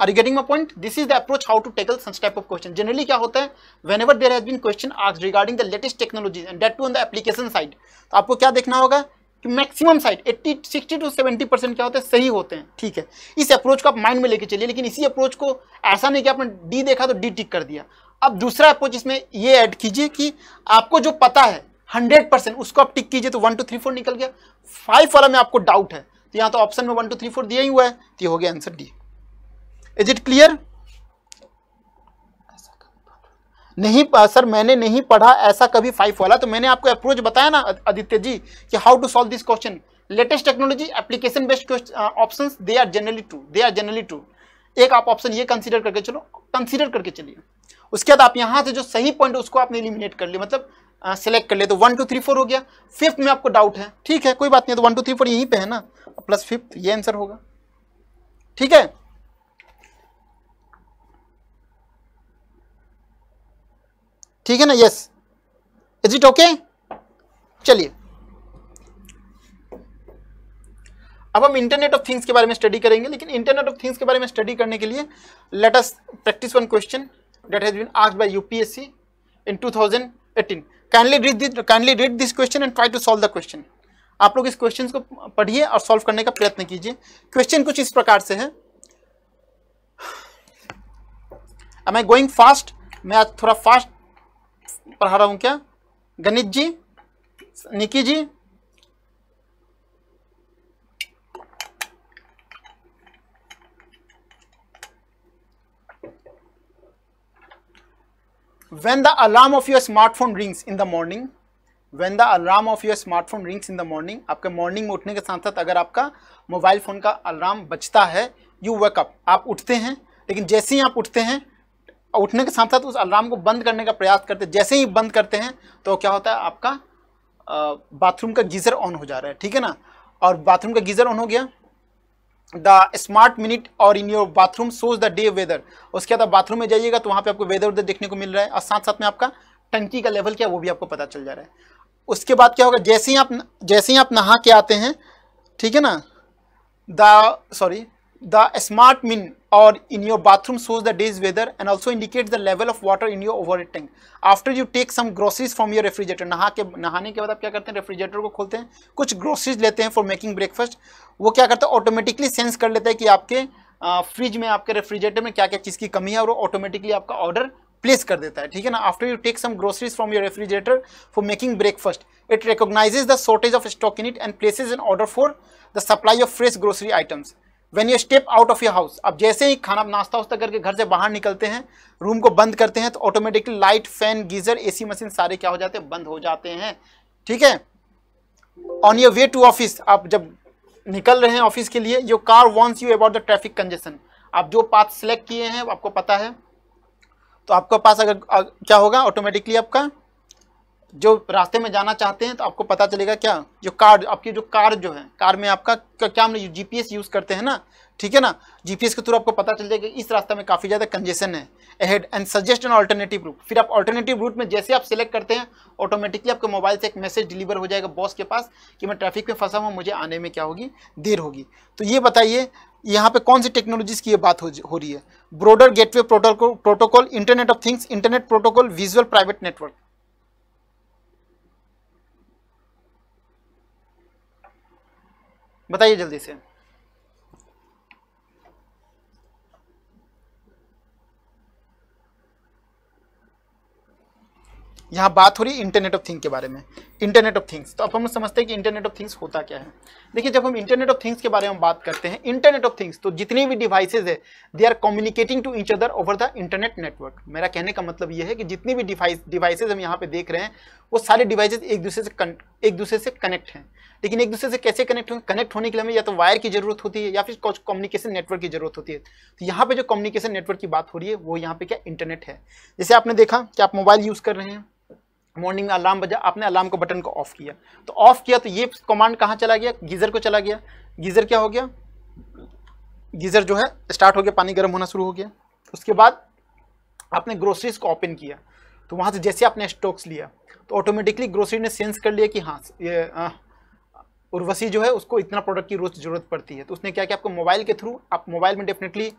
[SPEAKER 1] are you getting my point this is the approach how to tackle such type of question generally क्या होता है whenever there has been question आज regarding the latest technology and that too on the application side तो आपको क्या देखना होगा कि मैक्सिमम साइड 80 60 टू 70 परसेंट क्या होते हैं सही होते हैं ठीक है इस अप्रोच को आप माइंड में लेके चलिए लेकिन इसी अप्रोच को ऐसा नहीं कि आपने डी देखा तो डी टिक कर दिया अब दूसरा अप्रोच इसमें ये ऐड कीजिए कि आपको जो पता है हंड्रेड परसेंट उसको आप टिक कीजिए तो वन टू थ्री फोर निकल गया फाइव वाला में आपको डाउट है तो यहाँ तो ऑप्शन में वन टू थ्री फोर दिया ही हुआ है तो ये हो गया answer D is it clear नहीं सर मैंने नहीं पढ़ा ऐसा कभी फाइव वाला तो मैंने आपको अप्रोच बताया ना आदित्य जी कि how to solve this question latest technology application based option they are generally true they are generally true एक आप ऑप्शन ये कंसिडर करके चलो कंसिडर करके चलिए उसके बाद आप यहाँ से जो सही पॉइंट उसको आपने एलिमिनेट कर लिया मतलब सेलेक्ट कर लिया तो वन टू थ्री फोर हो गया फिफ्थ में आपको डाउट है ठीक है कोई बात नहीं तो वन टू थ्री फोर यहीं पे है ना प्लस फिफ्थ ये आंसर होगा ठीक है ठीक है ना यस इज इट ओके चलिए अब हम इंटरनेट ऑफ थिंग्स के बारे में स्टडी करेंगे लेकिन इंटरनेट ऑफ थिंग्स के बारे में स्टडी करने के लिए let us practice one question that has been asked by UPSC in 2018. Thousand read this kindly read this question and try to solve the question आप लोग इस क्वेश्चन को पढ़िए और सॉल्व करने का प्रयत्न कीजिए क्वेश्चन कुछ इस प्रकार से है एम आई गोइंग फास्ट मैं आज थोड़ा फास्ट पढ़ा रहा हूँ क्या गणित जी Niki ji when the alarm of your smartphone rings in the morning when the alarm of your smartphone rings in the morning आपके मॉर्निंग में उठने के साथ साथ अगर आपका मोबाइल फ़ोन का अलार्म बजता है यू वेकअप आप उठते हैं लेकिन जैसे ही आप उठते हैं और उठने के साथ साथ उस अलार्म को बंद करने का प्रयास करते जैसे ही बंद करते हैं तो क्या होता है आपका बाथरूम का गीज़र ऑन हो जा रहा है ठीक है ना और बाथरूम का गीज़र ऑन हो गया द स्मार्ट मिनट और in your bathroom shows the day weather उसके बाद बाथरूम में जाइएगा तो वहाँ पे आपको वेदर उधर देखने को मिल रहा है और साथ साथ में आपका टंकी का लेवल क्या है वो भी आपको पता चल जा रहा है उसके बाद क्या होगा जैसे ही आप जैसे ही आप नहा के आते हैं ठीक है ना द सॉरी द स्मार्ट मिन or in your bathroom shows the day's weather and also indicates the level of water in your overhead tank. After you take some groceries from your refrigerator, नहा के नहाने के बाद आप क्या करते हैं रेफ्रिजरेटर को खोलते हैं कुछ ग्रोसरीज लेते हैं फॉर मेकिंग ब्रेकफास्ट वो क्या करता है ऑटोमेटिकली सेंस कर लेता है कि आपके फ्रिज में आपके रेफ्रिजरेटर में क्या क्या चीज़ की कमी है और वो ऑटोमेटिकली आपका ऑर्डर प्लेस कर देता है ठीक है ना after you take some groceries from your refrigerator for making breakfast it recognises the shortage of stock in it and places an order for the supply of fresh grocery items when you step out of your house अब जैसे ही खाना नाश्ता वास्ता करके घर से बाहर निकलते हैं रूम को बंद करते हैं तो automatically light fan geyser AC machine सारे क्या हो जाते हैं बंद हो जाते हैं ठीक है on your way to office आप जब निकल रहे हैं ऑफिस के लिए your car warns you about the traffic congestion आप जो पाथ सेलेक्ट किए हैं आपको पता है तो आपके पास अगर, अगर क्या होगा ऑटोमेटिकली आपका जो रास्ते में जाना चाहते हैं तो आपको पता चलेगा क्या जो कार आपकी जो कार जो है कार में आपका क्या हम जीपीएस यूज़ करते हैं ना ठीक है ना जीपीएस के थ्रू आपको पता चल जाएगा इस रास्ते में काफ़ी ज़्यादा कंजेशन है ahead and suggest an alternative route फिर आप ऑल्टरनेटिव रूट में जैसे आप सेलेक्ट करते हैं ऑटोमेटिकली आपके मोबाइल से एक मैसेज डिलीवर हो जाएगा बॉस के पास कि मैं ट्रैफिक में फंसा हूँ मुझे आने में क्या होगी देर होगी तो ये बताइए यहाँ पे कौन सी टेक्नोलॉजीज की ये बात हो, हो रही है broader gateway protocol internet of things internet protocol visual private network बताइए जल्दी से यहाँ बात हो रही है इंटरनेट ऑफ थिंग के बारे में इंटरनेट ऑफ थिंग्स तो अब हम समझते हैं कि इंटरनेट ऑफ थिंग्स होता क्या है देखिए जब हम इंटरनेट ऑफ थिंग्स के बारे में बात करते हैं इंटरनेट ऑफ थिंग्स तो जितनी भी डिवाइसेज है they are communicating to each other over the internet network मेरा कहने का मतलब यह है कि जितनी भी डिवाइस डिवाइसेज हम यहाँ पे देख रहे हैं वो सारे डिवाइसेज एक दूसरे से कन, एक दूसरे से कनेक्ट हैं लेकिन एक दूसरे से कैसे कनेक्ट होंगे कनेक्ट होने के लिए हमें या तो वायर की जरूरत होती है या फिर कुछ कम्युनिकेशन नेटवर्क की जरूरत होती है तो यहाँ पे जो कम्युनिकेशन नेटवर्क की बात हो रही है वो यहाँ पे क्या इंटरनेट है जैसे आपने देखा कि आप मोबाइल यूज़ कर रहे हैं मॉर्निंग में अलार्म बजा आपने अलार्म को बटन को ऑफ किया तो ऑफ किया तो ये कमांड कहाँ चला गया गीज़र को चला गया गीज़र क्या हो गया गीज़र जो है स्टार्ट हो गया पानी गर्म होना शुरू हो गया उसके बाद आपने ग्रोसरीज को ओपन किया तो वहाँ से जैसे आपने स्टॉक्स लिया तो ऑटोमेटिकली ग्रोसरी ने सेंस कर लिया कि हाँ ये उर्वशी जो है उसको इतना प्रोडक्ट की रोज जरूरत पड़ती है तो उसने क्या किया आपको मोबाइल के थ्रू आप मोबाइल में डेफिनेटली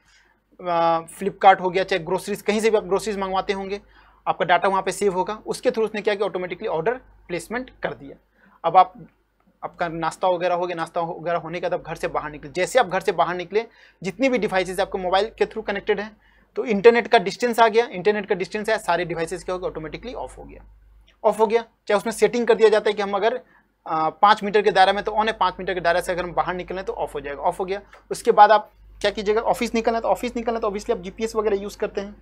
[SPEAKER 1] फ्लिपकार्ट हो गया चाहे ग्रोसरीज कहीं से भी आप ग्रोसरीज मंगवाते होंगे आपका डाटा वहाँ पे सेव होगा उसके थ्रू उसने क्या कि ऑटोमेटिकली ऑर्डर प्लेसमेंट कर दिया अब आप आपका नाश्ता वगैरह हो गया नाश्ता वगैरह होने के बाद घर से बाहर निकले जैसे आप घर से बाहर निकले जितनी भी डिवाइसेज आपके मोबाइल के थ्रू कनेक्टेड है तो इंटरनेट का डिस्टेंस आ गया इंटरनेट का डिस्टेंस है सारे डिवाइसेज क्या हो गया ऑटोमेटिकली ऑफ हो गया ऑफ हो गया चाहे उसमें सेटिंग कर दिया जाता है कि हम अगर पाँच मीटर के दायरे में तो ऑन है पाँच मीटर के दायरे से अगर हम बाहर निकलें तो ऑफ हो जाएगा ऑफ हो गया उसके बाद आप क्या कीजिएगा ऑफिस निकलना है तो ऑफिस निकलना है तो ऑब्वियसली आप जीपीएस वगैरह यूज़ करते हैं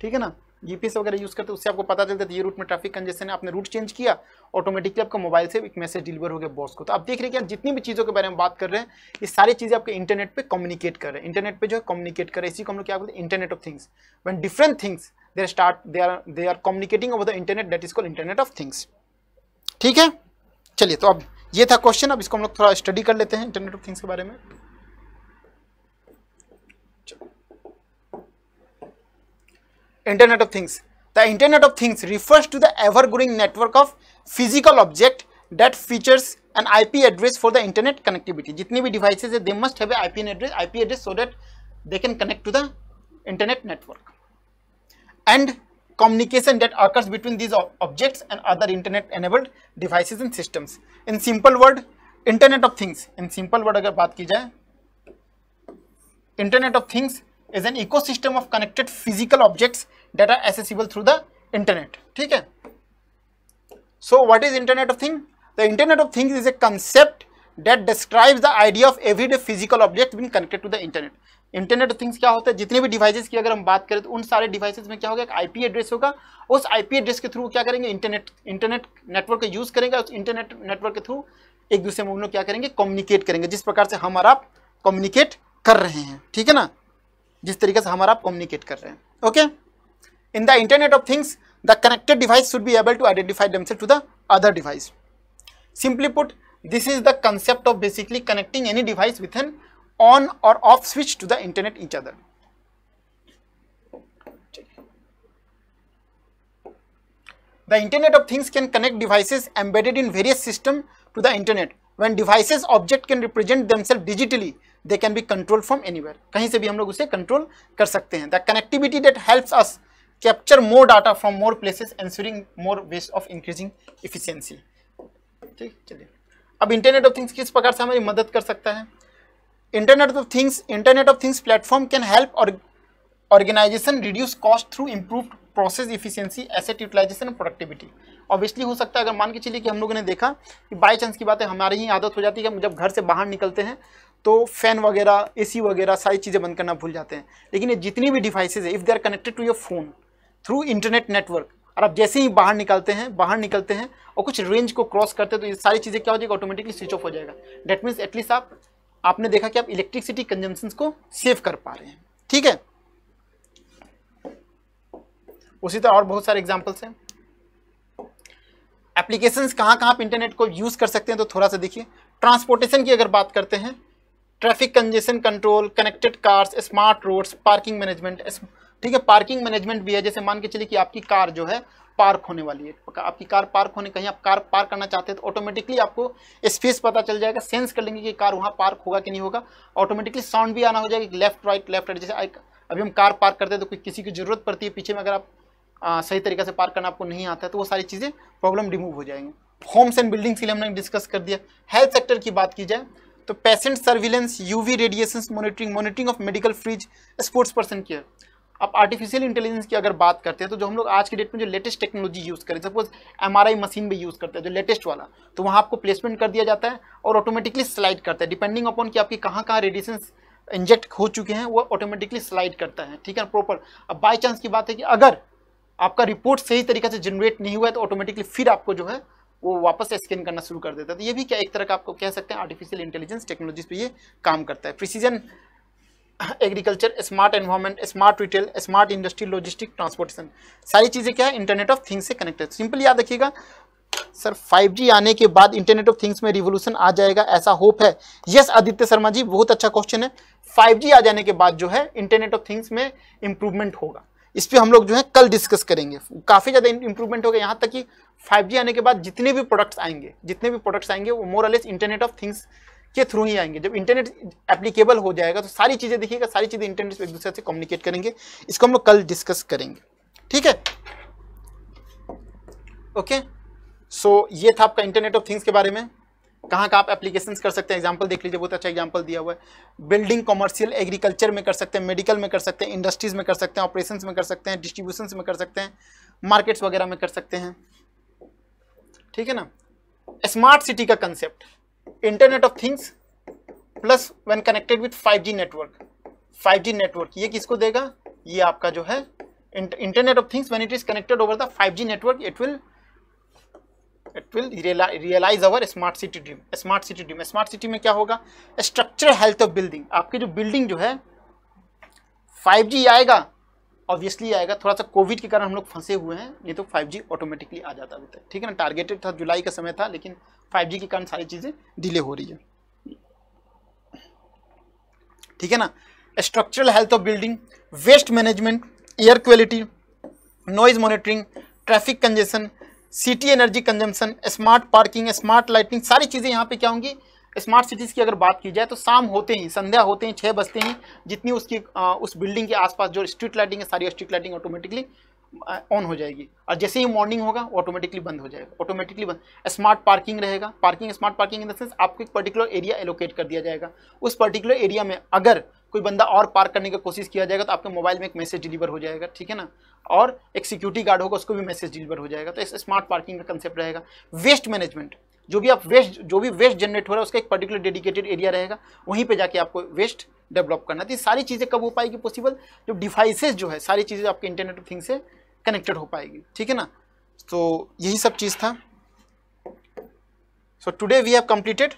[SPEAKER 1] ठीक है ना जीपीएस वगैरह यूज़ करते उससे आपको पता चलता है तो ये रूट में ट्रैफिक कंजेशन है आपने रूट चेंज किया ऑटोमेटिकली आपका मोबाइल से एक मैसेज डिलीवर हो गया बॉस को तो आप देख रहे हैं कि जितनी भी चीज़ों के बारे में बात कर रहे हैं ये सारी चीज़ें आपके इंटरनेट पे कम्युनिकेट कर रहे हैं इंटरनेट पे जो है कम्युनिकेट कर रहे हैं इसी को हम लोग क्या बोलते हैं internet of things one different things there start they are they are communicating over the internet that is call internet of things ठीक है चलिए तो अब ये था क्वेश्चन अब इसको हम लोग थोड़ा स्टडी कर लेते हैं इंटरनेट ऑफ थिंग्स के बारे में Internet of Things. The Internet of Things refers to the ever-growing network of physical object that features an IP address for the internet connectivity. जितनी भी devices है, they must have a IP address, IP address so that they can connect to the internet network. And communication that occurs between these objects and other internet-enabled devices and systems. In simple word, Internet of Things. In simple word अगर बात की जाए, Internet of Things is an ecosystem of connected physical objects data accessible through the internet ठीक है so what is internet of thing the internet of things is a concept that describes the idea of everyday physical object connected connected to the internet of things क्या होता है जितने भी devices की अगर हम बात करें तो उन सारे डिवाइसेस में क्या होगा एक आईपी एड्रेस होगा उस आईपी एड्रेस के थ्रू क्या करेंगे इंटरनेट इंटरनेट नेटवर्क का यूज़ करेंगे उस इंटरनेट नेटवर्क के थ्रू एक दूसरे में उन लोग क्या करेंगे कम्युनिकेट करेंगे जिस प्रकार से हमारा आप कम्युनिकेट कर रहे हैं ठीक है ना जिस तरीके से हमारा आप कम्युनिकेट कर रहे हैं okay okay? In the Internet of Things, the connected device should be able to identify themselves to the other device. Simply put, this is the concept of basically connecting any device with an on or off switch to the internet each other. The Internet of Things can connect devices embedded in various systems to the internet. When devices object can represent themselves digitally, they can be controlled from anywhere. कहीं से भी हम लोग उसे control कर सकते हैं. The connectivity that helps us capture more data from more places answering more ways of increasing efficiency ठीक चलिए अब इंटरनेट ऑफ थिंग्स किस प्रकार से हमारी मदद कर सकता है internet of things internet of things platform can help और organization reduce cost through improve process efficiency asset utilization productivity obviously हो सकता है अगर मान के चलिए कि हम लोगों ने देखा कि बाई चांस की बात है हमारी ही आदत हो जाती है कि हम जब घर से बाहर निकलते हैं तो फैन वगैरह एसी वगैरह सारी चीज़ें बंद करना भूल जाते हैं लेकिन ये जितनी भी डिवाइसेज है if they are connected to your phone through internet network और आप जैसे ही बाहर निकलते हैं बाहर निकलते हैं और कुछ रेंज को क्रॉस करते हैं तो ये सारी चीज़ें क्या हो जाएगी ऑटोमेटिकली स्विच ऑफ हो जाएगा डेट मीन्स एटलीस्ट आप आपने देखा कि आप इलेक्ट्रिसिटी कंजम्पशन को सेव कर पा रहे हैं ठीक है उसी तरह और बहुत सारे एग्जाम्पल्स हैं एप्लीकेशन कहाँ कहाँ आप इंटरनेट को यूज़ कर सकते हैं तो थोड़ा सा देखिए ट्रांसपोर्टेशन की अगर बात करते हैं traffic congestion control connected cars smart roads parking management ठीक है पार्किंग मैनेजमेंट भी है जैसे मान के चलिए कि आपकी कार जो है पार्क होने वाली है आपकी कार पार्क होने कहीं आप कार पार्क करना चाहते हैं तो ऑटोमेटिकली आपको स्पेस पता चल जाएगा सेंस कर लेंगे कि कार वहाँ पार्क होगा कि नहीं होगा ऑटोमेटिकली साउंड भी आना हो जाएगा लेफ्ट राइट लेफ्ट राइट जैसे अभी हम कार पार्क करते हैं तो किसी की जरूरत पड़ती है पीछे में अगर आप आ, सही तरीके से पार्क करना आपको नहीं आता है तो वो सारी चीज़ें प्रॉब्लम रिमूव हो जाएंगे होम्स एंड बिल्डिंग्स के लिए हमने डिस्कस कर दिया हेल्थ सेक्टर की बात की जाए तो patient surveillance UV radiation monitoring monitoring of medical fridge sports person care अब आर्टिफिशियल इंटेलिजेंस की अगर बात करते हैं तो जो हम लोग आज के डेट में जो लेटेस्ट टेक्नोलॉजी यूज़ करें सपोज एमआरआई मशीन भी यूज़ करते हैं जो लेटेस्ट वाला तो वहाँ आपको प्लेसमेंट कर दिया जाता है और ऑटोमेटिकली स्लाइड करता है डिपेंडिंग अपॉन कि आपकी कहाँ कहाँ रेडिएशन इंजेक्ट हो चुके हैं वो ऑटोमेटिकली स्लाइड करता है ठीक है प्रॉपर अब बाई चांस की बात है कि अगर आपका रिपोर्ट सही तरीके से जनरेट नहीं हुआ है तो ऑटोमेटिकली फिर आपको जो है वो वापस स्कैन करना शुरू कर देता है तो ये भी क्या एक तरह का आपको कह सकते हैं आर्टिफिशियल इंटेलिजेंस टेक्नोलॉजी पे ये काम करता है precision agriculture smart environment smart retail smart industry logistic transportation सारी चीज़ें क्या है इंटरनेट ऑफ थिंग्स से कनेक्टेड सिंपल याद रखिएगा सर 5G आने के बाद इंटरनेट ऑफ थिंग्स में रिवोल्यूशन आ जाएगा ऐसा होप है यस आदित्य शर्मा जी बहुत अच्छा क्वेश्चन है 5G आ जाने के बाद जो है इंटरनेट ऑफ थिंग्स में इंप्रूवमेंट होगा इस पर हम लोग जो है कल डिस्कस करेंगे काफ़ी ज़्यादा इंप्रूवमेंट होगा यहाँ तक कि 5G आने के बाद जितने भी प्रोडक्ट्स आएंगे जितने भी प्रोडक्ट्स आएंगे वो मोर इंटरनेट ऑफ थिंग्स के थ्रू ही आएंगे जब इंटरनेट एप्लीकेबल हो जाएगा तो सारी चीज़ें देखिएगा सारी चीज़ें इंटरनेट एक दूसरे से कम्युनिकेट करेंगे इसको हम लोग कल डिस्कस करेंगे ठीक है ओके सो ये था आपका इंटरनेट ऑफ थिंग्स के बारे में कहाँ कहाँ आप एप्लीकेशन कर सकते हैं एग्जाम्पल देख लीजिए बहुत अच्छा एग्जाम्पल दिया हुआ है बिल्डिंग कॉमर्शियल एग्रीकल्चर में कर सकते हैं मेडिकल में कर सकते हैं इंडस्ट्रीज में कर सकते हैं ऑपरेशन में कर सकते हैं डिस्ट्रीब्यूशन में कर सकते हैं मार्केट्स वगैरह में कर सकते हैं ठीक है ना स्मार्ट सिटी का concept internet of things plus when connected with 5G network 5G network ये किसको देगा ये आपका जो है internet of things when it is connected over the 5G network it will it will realize our smart city dream smart city dream smart city में क्या होगा स्ट्रक्चर हेल्थ ऑफ बिल्डिंग आपकी जो बिल्डिंग जो है 5G आएगा obviously आएगा थोड़ा सा कोविड के कारण हम लोग फंसे हुए हैं नहीं तो 5G ऑटोमेटिकली आ जाता अभी तक ठीक है ना टारगेटेड था जुलाई का समय था लेकिन 5G के कारण सारी चीज़ें डिले हो रही है ठीक है ना structural health of building waste management air quality noise monitoring traffic congestion city energy consumption smart parking smart lighting सारी चीज़ें यहाँ पे क्या होंगी स्मार्ट सिटीज़ की अगर बात की जाए तो शाम होते ही संध्या होते ही छः बजते ही जितनी उसकी आ, उस बिल्डिंग के आसपास जो स्ट्रीट लाइटिंग है सारी स्ट्रीट लाइटिंग ऑटोमेटिकली ऑन हो जाएगी और जैसे ही मॉर्निंग होगा ऑटोमेटिकली बंद हो जाएगा ऑटोमेटिकली बंद स्मार्ट पार्किंग रहेगा parking smart parking in the sense आपको एक पर्टिकुलर एरिया एलोकेट कर दिया जाएगा उस पर्टिकुलर एरिया में अगर कोई बंदा और पार्क करने की कोशिश किया जाएगा तो आपके मोबाइल में एक मैसेज डिलीवर हो जाएगा ठीक है ना और एक सिक्योरिटी गार्ड होगा उसको भी मैसेज डिलीवर हो जाएगा तो इस स्मार्ट पार्किंग का कंसेप्ट रहेगा वेस्ट मैनेजमेंट जो भी आप वेस्ट जो भी वेस्ट जनरेट हो रहा है उसका एक पर्टिकुलर डेडिकेटेड एरिया रहेगा वहीं पे जाके आपको वेस्ट डेवलप करना तो सारी चीज़ें कब हो पाएगी पॉसिबल जो डिवाइसेज जो है सारी चीज़ें आपके इंटरनेट ऑफ थिंग से कनेक्टेड हो पाएगी ठीक है ना तो यही सब चीज़ था so today we have completed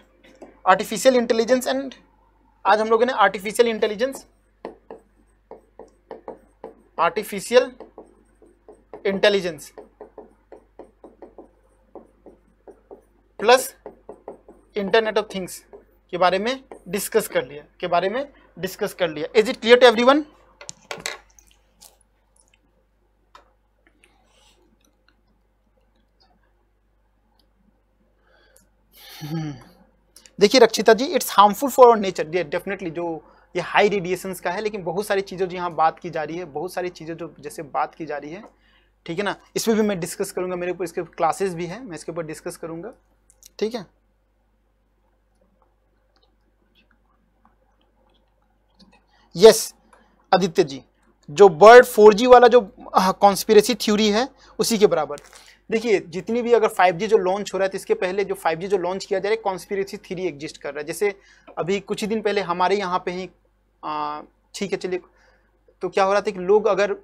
[SPEAKER 1] artificial intelligence and आज हम लोगों ने artificial intelligence artificial intelligence plus internet of things के बारे में डिस्कस कर लिया के बारे में डिस्कस कर लिया is it clear to everyone देखिए Rakshita ji it's harmful for nature definitely जो ये हाई रेडिएशन का है लेकिन बहुत सारी चीज़ें जो यहाँ बात की जा रही है बहुत सारी चीज़ें जो जैसे बात की जा रही है ठीक है ना इसमें भी मैं डिस्कस करूँगा मेरे ऊपर इसके क्लासेस भी है मैं इसके ऊपर डिस्कस करूँगा ठीक है यस आदित्य जी जो बर्ड 4G वाला जो कॉन्स्पिरेसी थ्योरी है उसी के बराबर देखिए जितनी भी अगर 5G जो लॉन्च हो रहा है तो इसके पहले जो 5G जो लॉन्च किया जा रहा है कॉन्स्पिरेसी थ्योरी एग्जिस्ट कर रहा है जैसे अभी कुछ ही दिन पहले हमारे यहाँ पे ही ठीक है चलिए तो क्या हो रहा था कि लोग अगर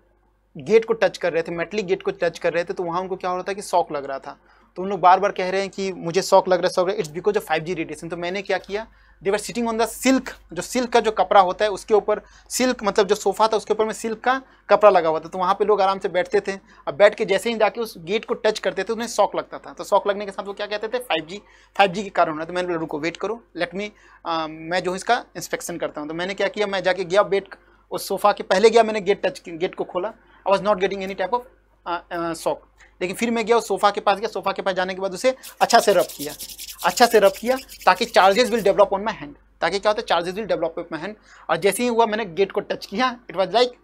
[SPEAKER 1] गेट को टच कर रहे थे मेटलिक गेट को टच कर रहे थे तो वहाँ उनको क्या हो रहा था कि शौक लग रहा था तो उन लोग बार बार कह रहे हैं कि मुझे शौक लग रहा है shock it's because of five G radiation तो मैंने क्या किया they were sitting on the silk जो सिल्क का जो कपड़ा होता है उसके ऊपर सिल्क मतलब जो सोफा था उसके ऊपर में सिल्क का कपड़ा लगा हुआ था तो वहाँ पे लोग आराम से बैठते थे अब बैठ के जैसे ही जाके उस गेट को टच करते थे तो उन्हें शौक लगता था तो शौक लगने के साथ वो क्या कहते थे फाइव जी फाइव जी के कारण होना तो मैंने बोला रुको वेट करो लेट मी uh, मैं जो इसका इंस्पेक्शन करता हूँ तो मैंने क्या किया मैं जाके गया बेट उस सोफा के पहले गया मैंने गेट टच गेट को खोला I was not getting any type of shock लेकिन फिर मैं गया सोफ़ा के पास गया सोफ़ा के पास जाने के बाद उसे अच्छा से रब किया अच्छा से रब किया ताकि charges will develop on my hand ताकि क्या होता है charges will develop on my hand और जैसे ही हुआ मैंने गेट को टच किया इट वॉज लाइक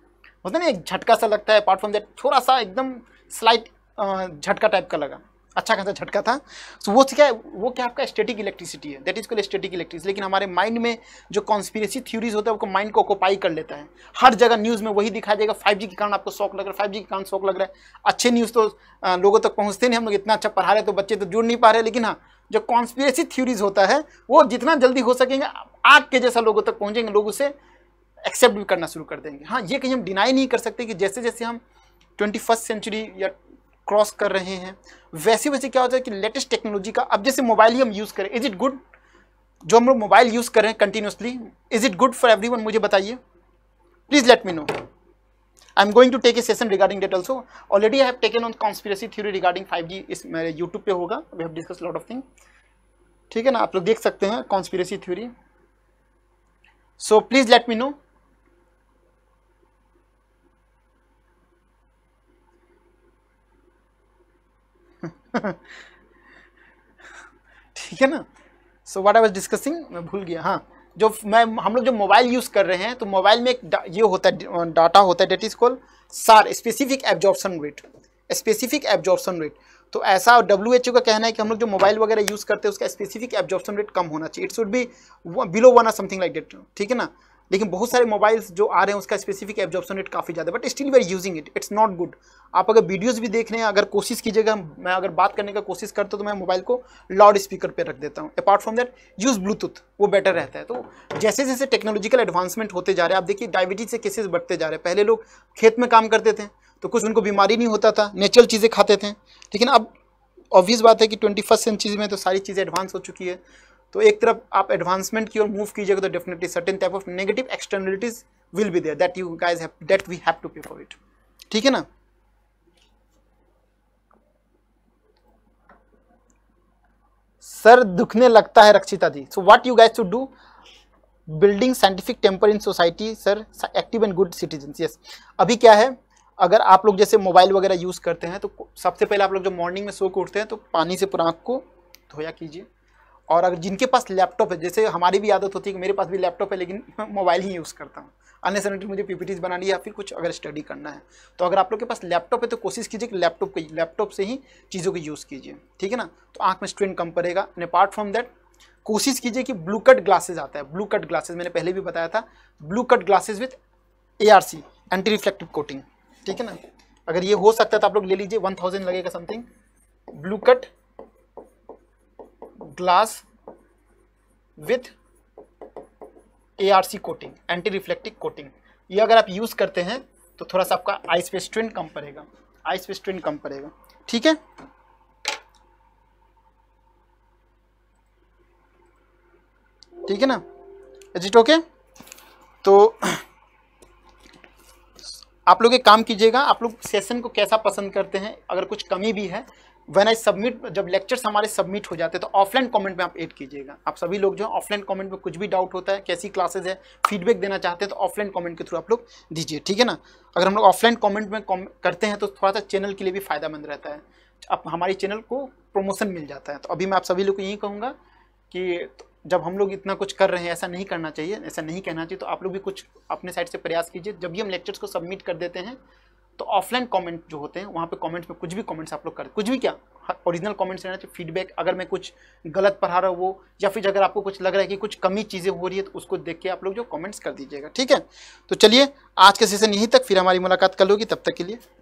[SPEAKER 1] होता ना एक झटका सा लगता है अपार्ट फ्रॉम दैट थोड़ा सा एकदम स्लाइट झटका टाइप का लगा अच्छा खासा झटका था सो so, वो क्या है वो क्या आपका स्टेटिक इलेक्ट्रिसिटी है that is call static electricity लेकिन हमारे माइंड में जो कॉन्स्पिरेसी थ्योरीज होता है वो माइंड को ऑकोपाई कर लेता है हर जगह न्यूज़ में वही दिखाई देगा फाइव के कारण आपको शौक लग रहा है फाइव के कारण शौक लग रहा है अच्छे न्यूज़ तो लोगों तक पहुँचते नहीं हम लोग इतना अच्छा पढ़ा रहे तो बच्चे तो जुड़ नहीं पा रहे लेकिन हाँ जो कॉन्स्पिरेसी थ्यूरीज होता है वो जितना जल्दी हो सकेंगे आग के जैसा लोगों तक पहुँचेंगे लोग उसे एक्सेप्ट भी करना शुरू कर देंगे हाँ ये कहीं हम डिनाई नहीं कर सकते कि जैसे जैसे हम ट्वेंटी फर्स्ट सेंचुरी या क्रॉस कर रहे हैं वैसे वैसे क्या होता है कि लेटेस्ट टेक्नोलॉजी का अब जैसे मोबाइल ही हम यूज़ करें इज़ इट गुड जो हम लोग मोबाइल यूज़ कर रहे हैं continuously is it good for every मुझे बताइए please let me know I am going to take a session regarding that also already I have taken on conspiracy theory regarding five G इस मेरे YouTube पे होगा we have discuss lot of thing ठीक है ना आप लोग देख सकते हैं conspiracy theory so please let me know ठीक है ना सो वाट आई वॉज डिस्कसिंग मैं भूल गया हाँ जो मैं हम लोग जो मोबाइल यूज़ कर रहे हैं तो मोबाइल में एक ये होता है डाटा होता है that is call SAR specific absorption rate specific absorption rate तो ऐसा डब्ल्यू एच ओ का कहना है कि हम लोग जो मोबाइल वगैरह यूज़ करते हैं उसका स्पेसिफिक एब्जॉर्प्शन रेट कम होना चाहिए it should be below one or something like that ठीक है ना लेकिन बहुत सारे मोबाइल्स जो आ रहे हैं उसका स्पेसिफिक एब्जॉर्प्शन रेट काफ़ी ज़्यादा but still we are using it it's not good आप अगर वीडियोस भी देख रहे हैं अगर कोशिश कीजिएगा मैं अगर बात करने का कोशिश करता तो मैं मोबाइल को लाउड स्पीकर पर रख देता हूँ apart from that use Bluetooth वो बेटर रहता है तो जैसे जैसे टेक्नोलॉजिकल एडवांसमेंट होते जा रहे हैं आप देखिए डायबिटीज़ से केसेस बढ़ते जा रहे हैं पहले लोग खेत में काम करते थे तो कुछ उनको बीमारी नहीं होता था नेचुरल चीज़ें खाते थे लेकिन अब ऑब्वियस बात है कि ट्वेंटी फर्स्ट सेंचुरी में तो सारी चीज़ें एडवांस हो चुकी है तो एक तरफ आप एडवांसमेंट की ओर मूव कीजिएगा तो definitely certain type of negative externalities will be there that you guys have that we have to pay for it ठीक है ना सर दुखने लगता है Rakshita ji so what you guys to do building scientific temper in society sir active and good citizen yes अभी क्या है अगर आप लोग जैसे मोबाइल वगैरह यूज़ करते हैं तो सबसे पहले आप लोग जब मॉर्निंग में सो के उठते हैं तो पानी से पूरा आँख को धोया कीजिए और अगर जिनके पास लैपटॉप है जैसे हमारी भी आदत होती है कि मेरे पास भी लैपटॉप है लेकिन मोबाइल ही यूज़ करता हूँ अनलेस मुझे पीपीटीज बनानी है या फिर कुछ अगर स्टडी करना है तो अगर आप लोग के पास लैपटॉप है तो कोशिश कीजिए कि लैपटॉप के लैपटॉप से ही चीज़ों को यूज़ कीजिए ठीक है ना तो आँख में स्ट्रेन कम पड़ेगा एंड अपार्ट फ्रॉम दैट कोशिश कीजिए कि ब्लू कट ग्लासेज आता है ब्लू कट ग्लासेज मैंने पहले भी बताया था blue cut glasses with A R C anti reflective coating ठीक है ना अगर ये हो सकता है तो आप लोग ले लीजिए वन थाउजेंड लगेगा something blue cut glass with ARC coating anti reflective coating ये अगर आप यूज़ करते हैं तो थोड़ा सा आपका आइस पे स्ट्रेन कम पड़ेगा आइस पे स्ट्रेन कम पड़ेगा ठीक है ठीक है ना एजिट ओके तो आप लोग एक काम कीजिएगा आप लोग सेशन को कैसा पसंद करते हैं अगर कुछ कमी भी है वेन आई सबमिट जब लेक्चर्स हमारे सबमिट हो जाते हैं तो ऑफलाइन कमेंट में आप ऐड कीजिएगा आप सभी लोग जो है ऑफलाइन कमेंट में कुछ भी डाउट होता है कैसी क्लासेस है फीडबैक देना चाहते हैं तो ऑफलाइन कमेंट के थ्रू आप लोग दीजिए ठीक है ना अगर हम लोग ऑफलाइन कमेंट में करते हैं तो थोड़ा सा चैनल के लिए भी फायदेमंद रहता है आप हमारे चैनल को प्रमोशन मिल जाता है तो अभी मैं आप सभी लोग को यही कहूँगा कि जब हम लोग इतना कुछ कर रहे हैं ऐसा नहीं करना चाहिए ऐसा नहीं कहना चाहिए तो आप लोग भी कुछ अपने साइड से प्रयास कीजिए जब भी हम लेक्चर्स को सबमिट कर देते हैं तो ऑफलाइन कमेंट जो होते हैं वहाँ पे कमेंट्स में कुछ भी कमेंट्स आप लोग करते कुछ भी क्या ओरिजिनल हाँ, कमेंट्स रहना चाहिए फीडबैक अगर मैं कुछ गलत पढ़ा रहा हूँ वो या फिर अगर आपको कुछ लग रहा है कि कुछ कमी चीज़ें हो रही है तो उसको देख के आप लोग जो कमेंट्स कर दीजिएगा ठीक है तो चलिए आज का सेशन यहीं तक फिर हमारी मुलाकात कर लोगी तब तक के लिए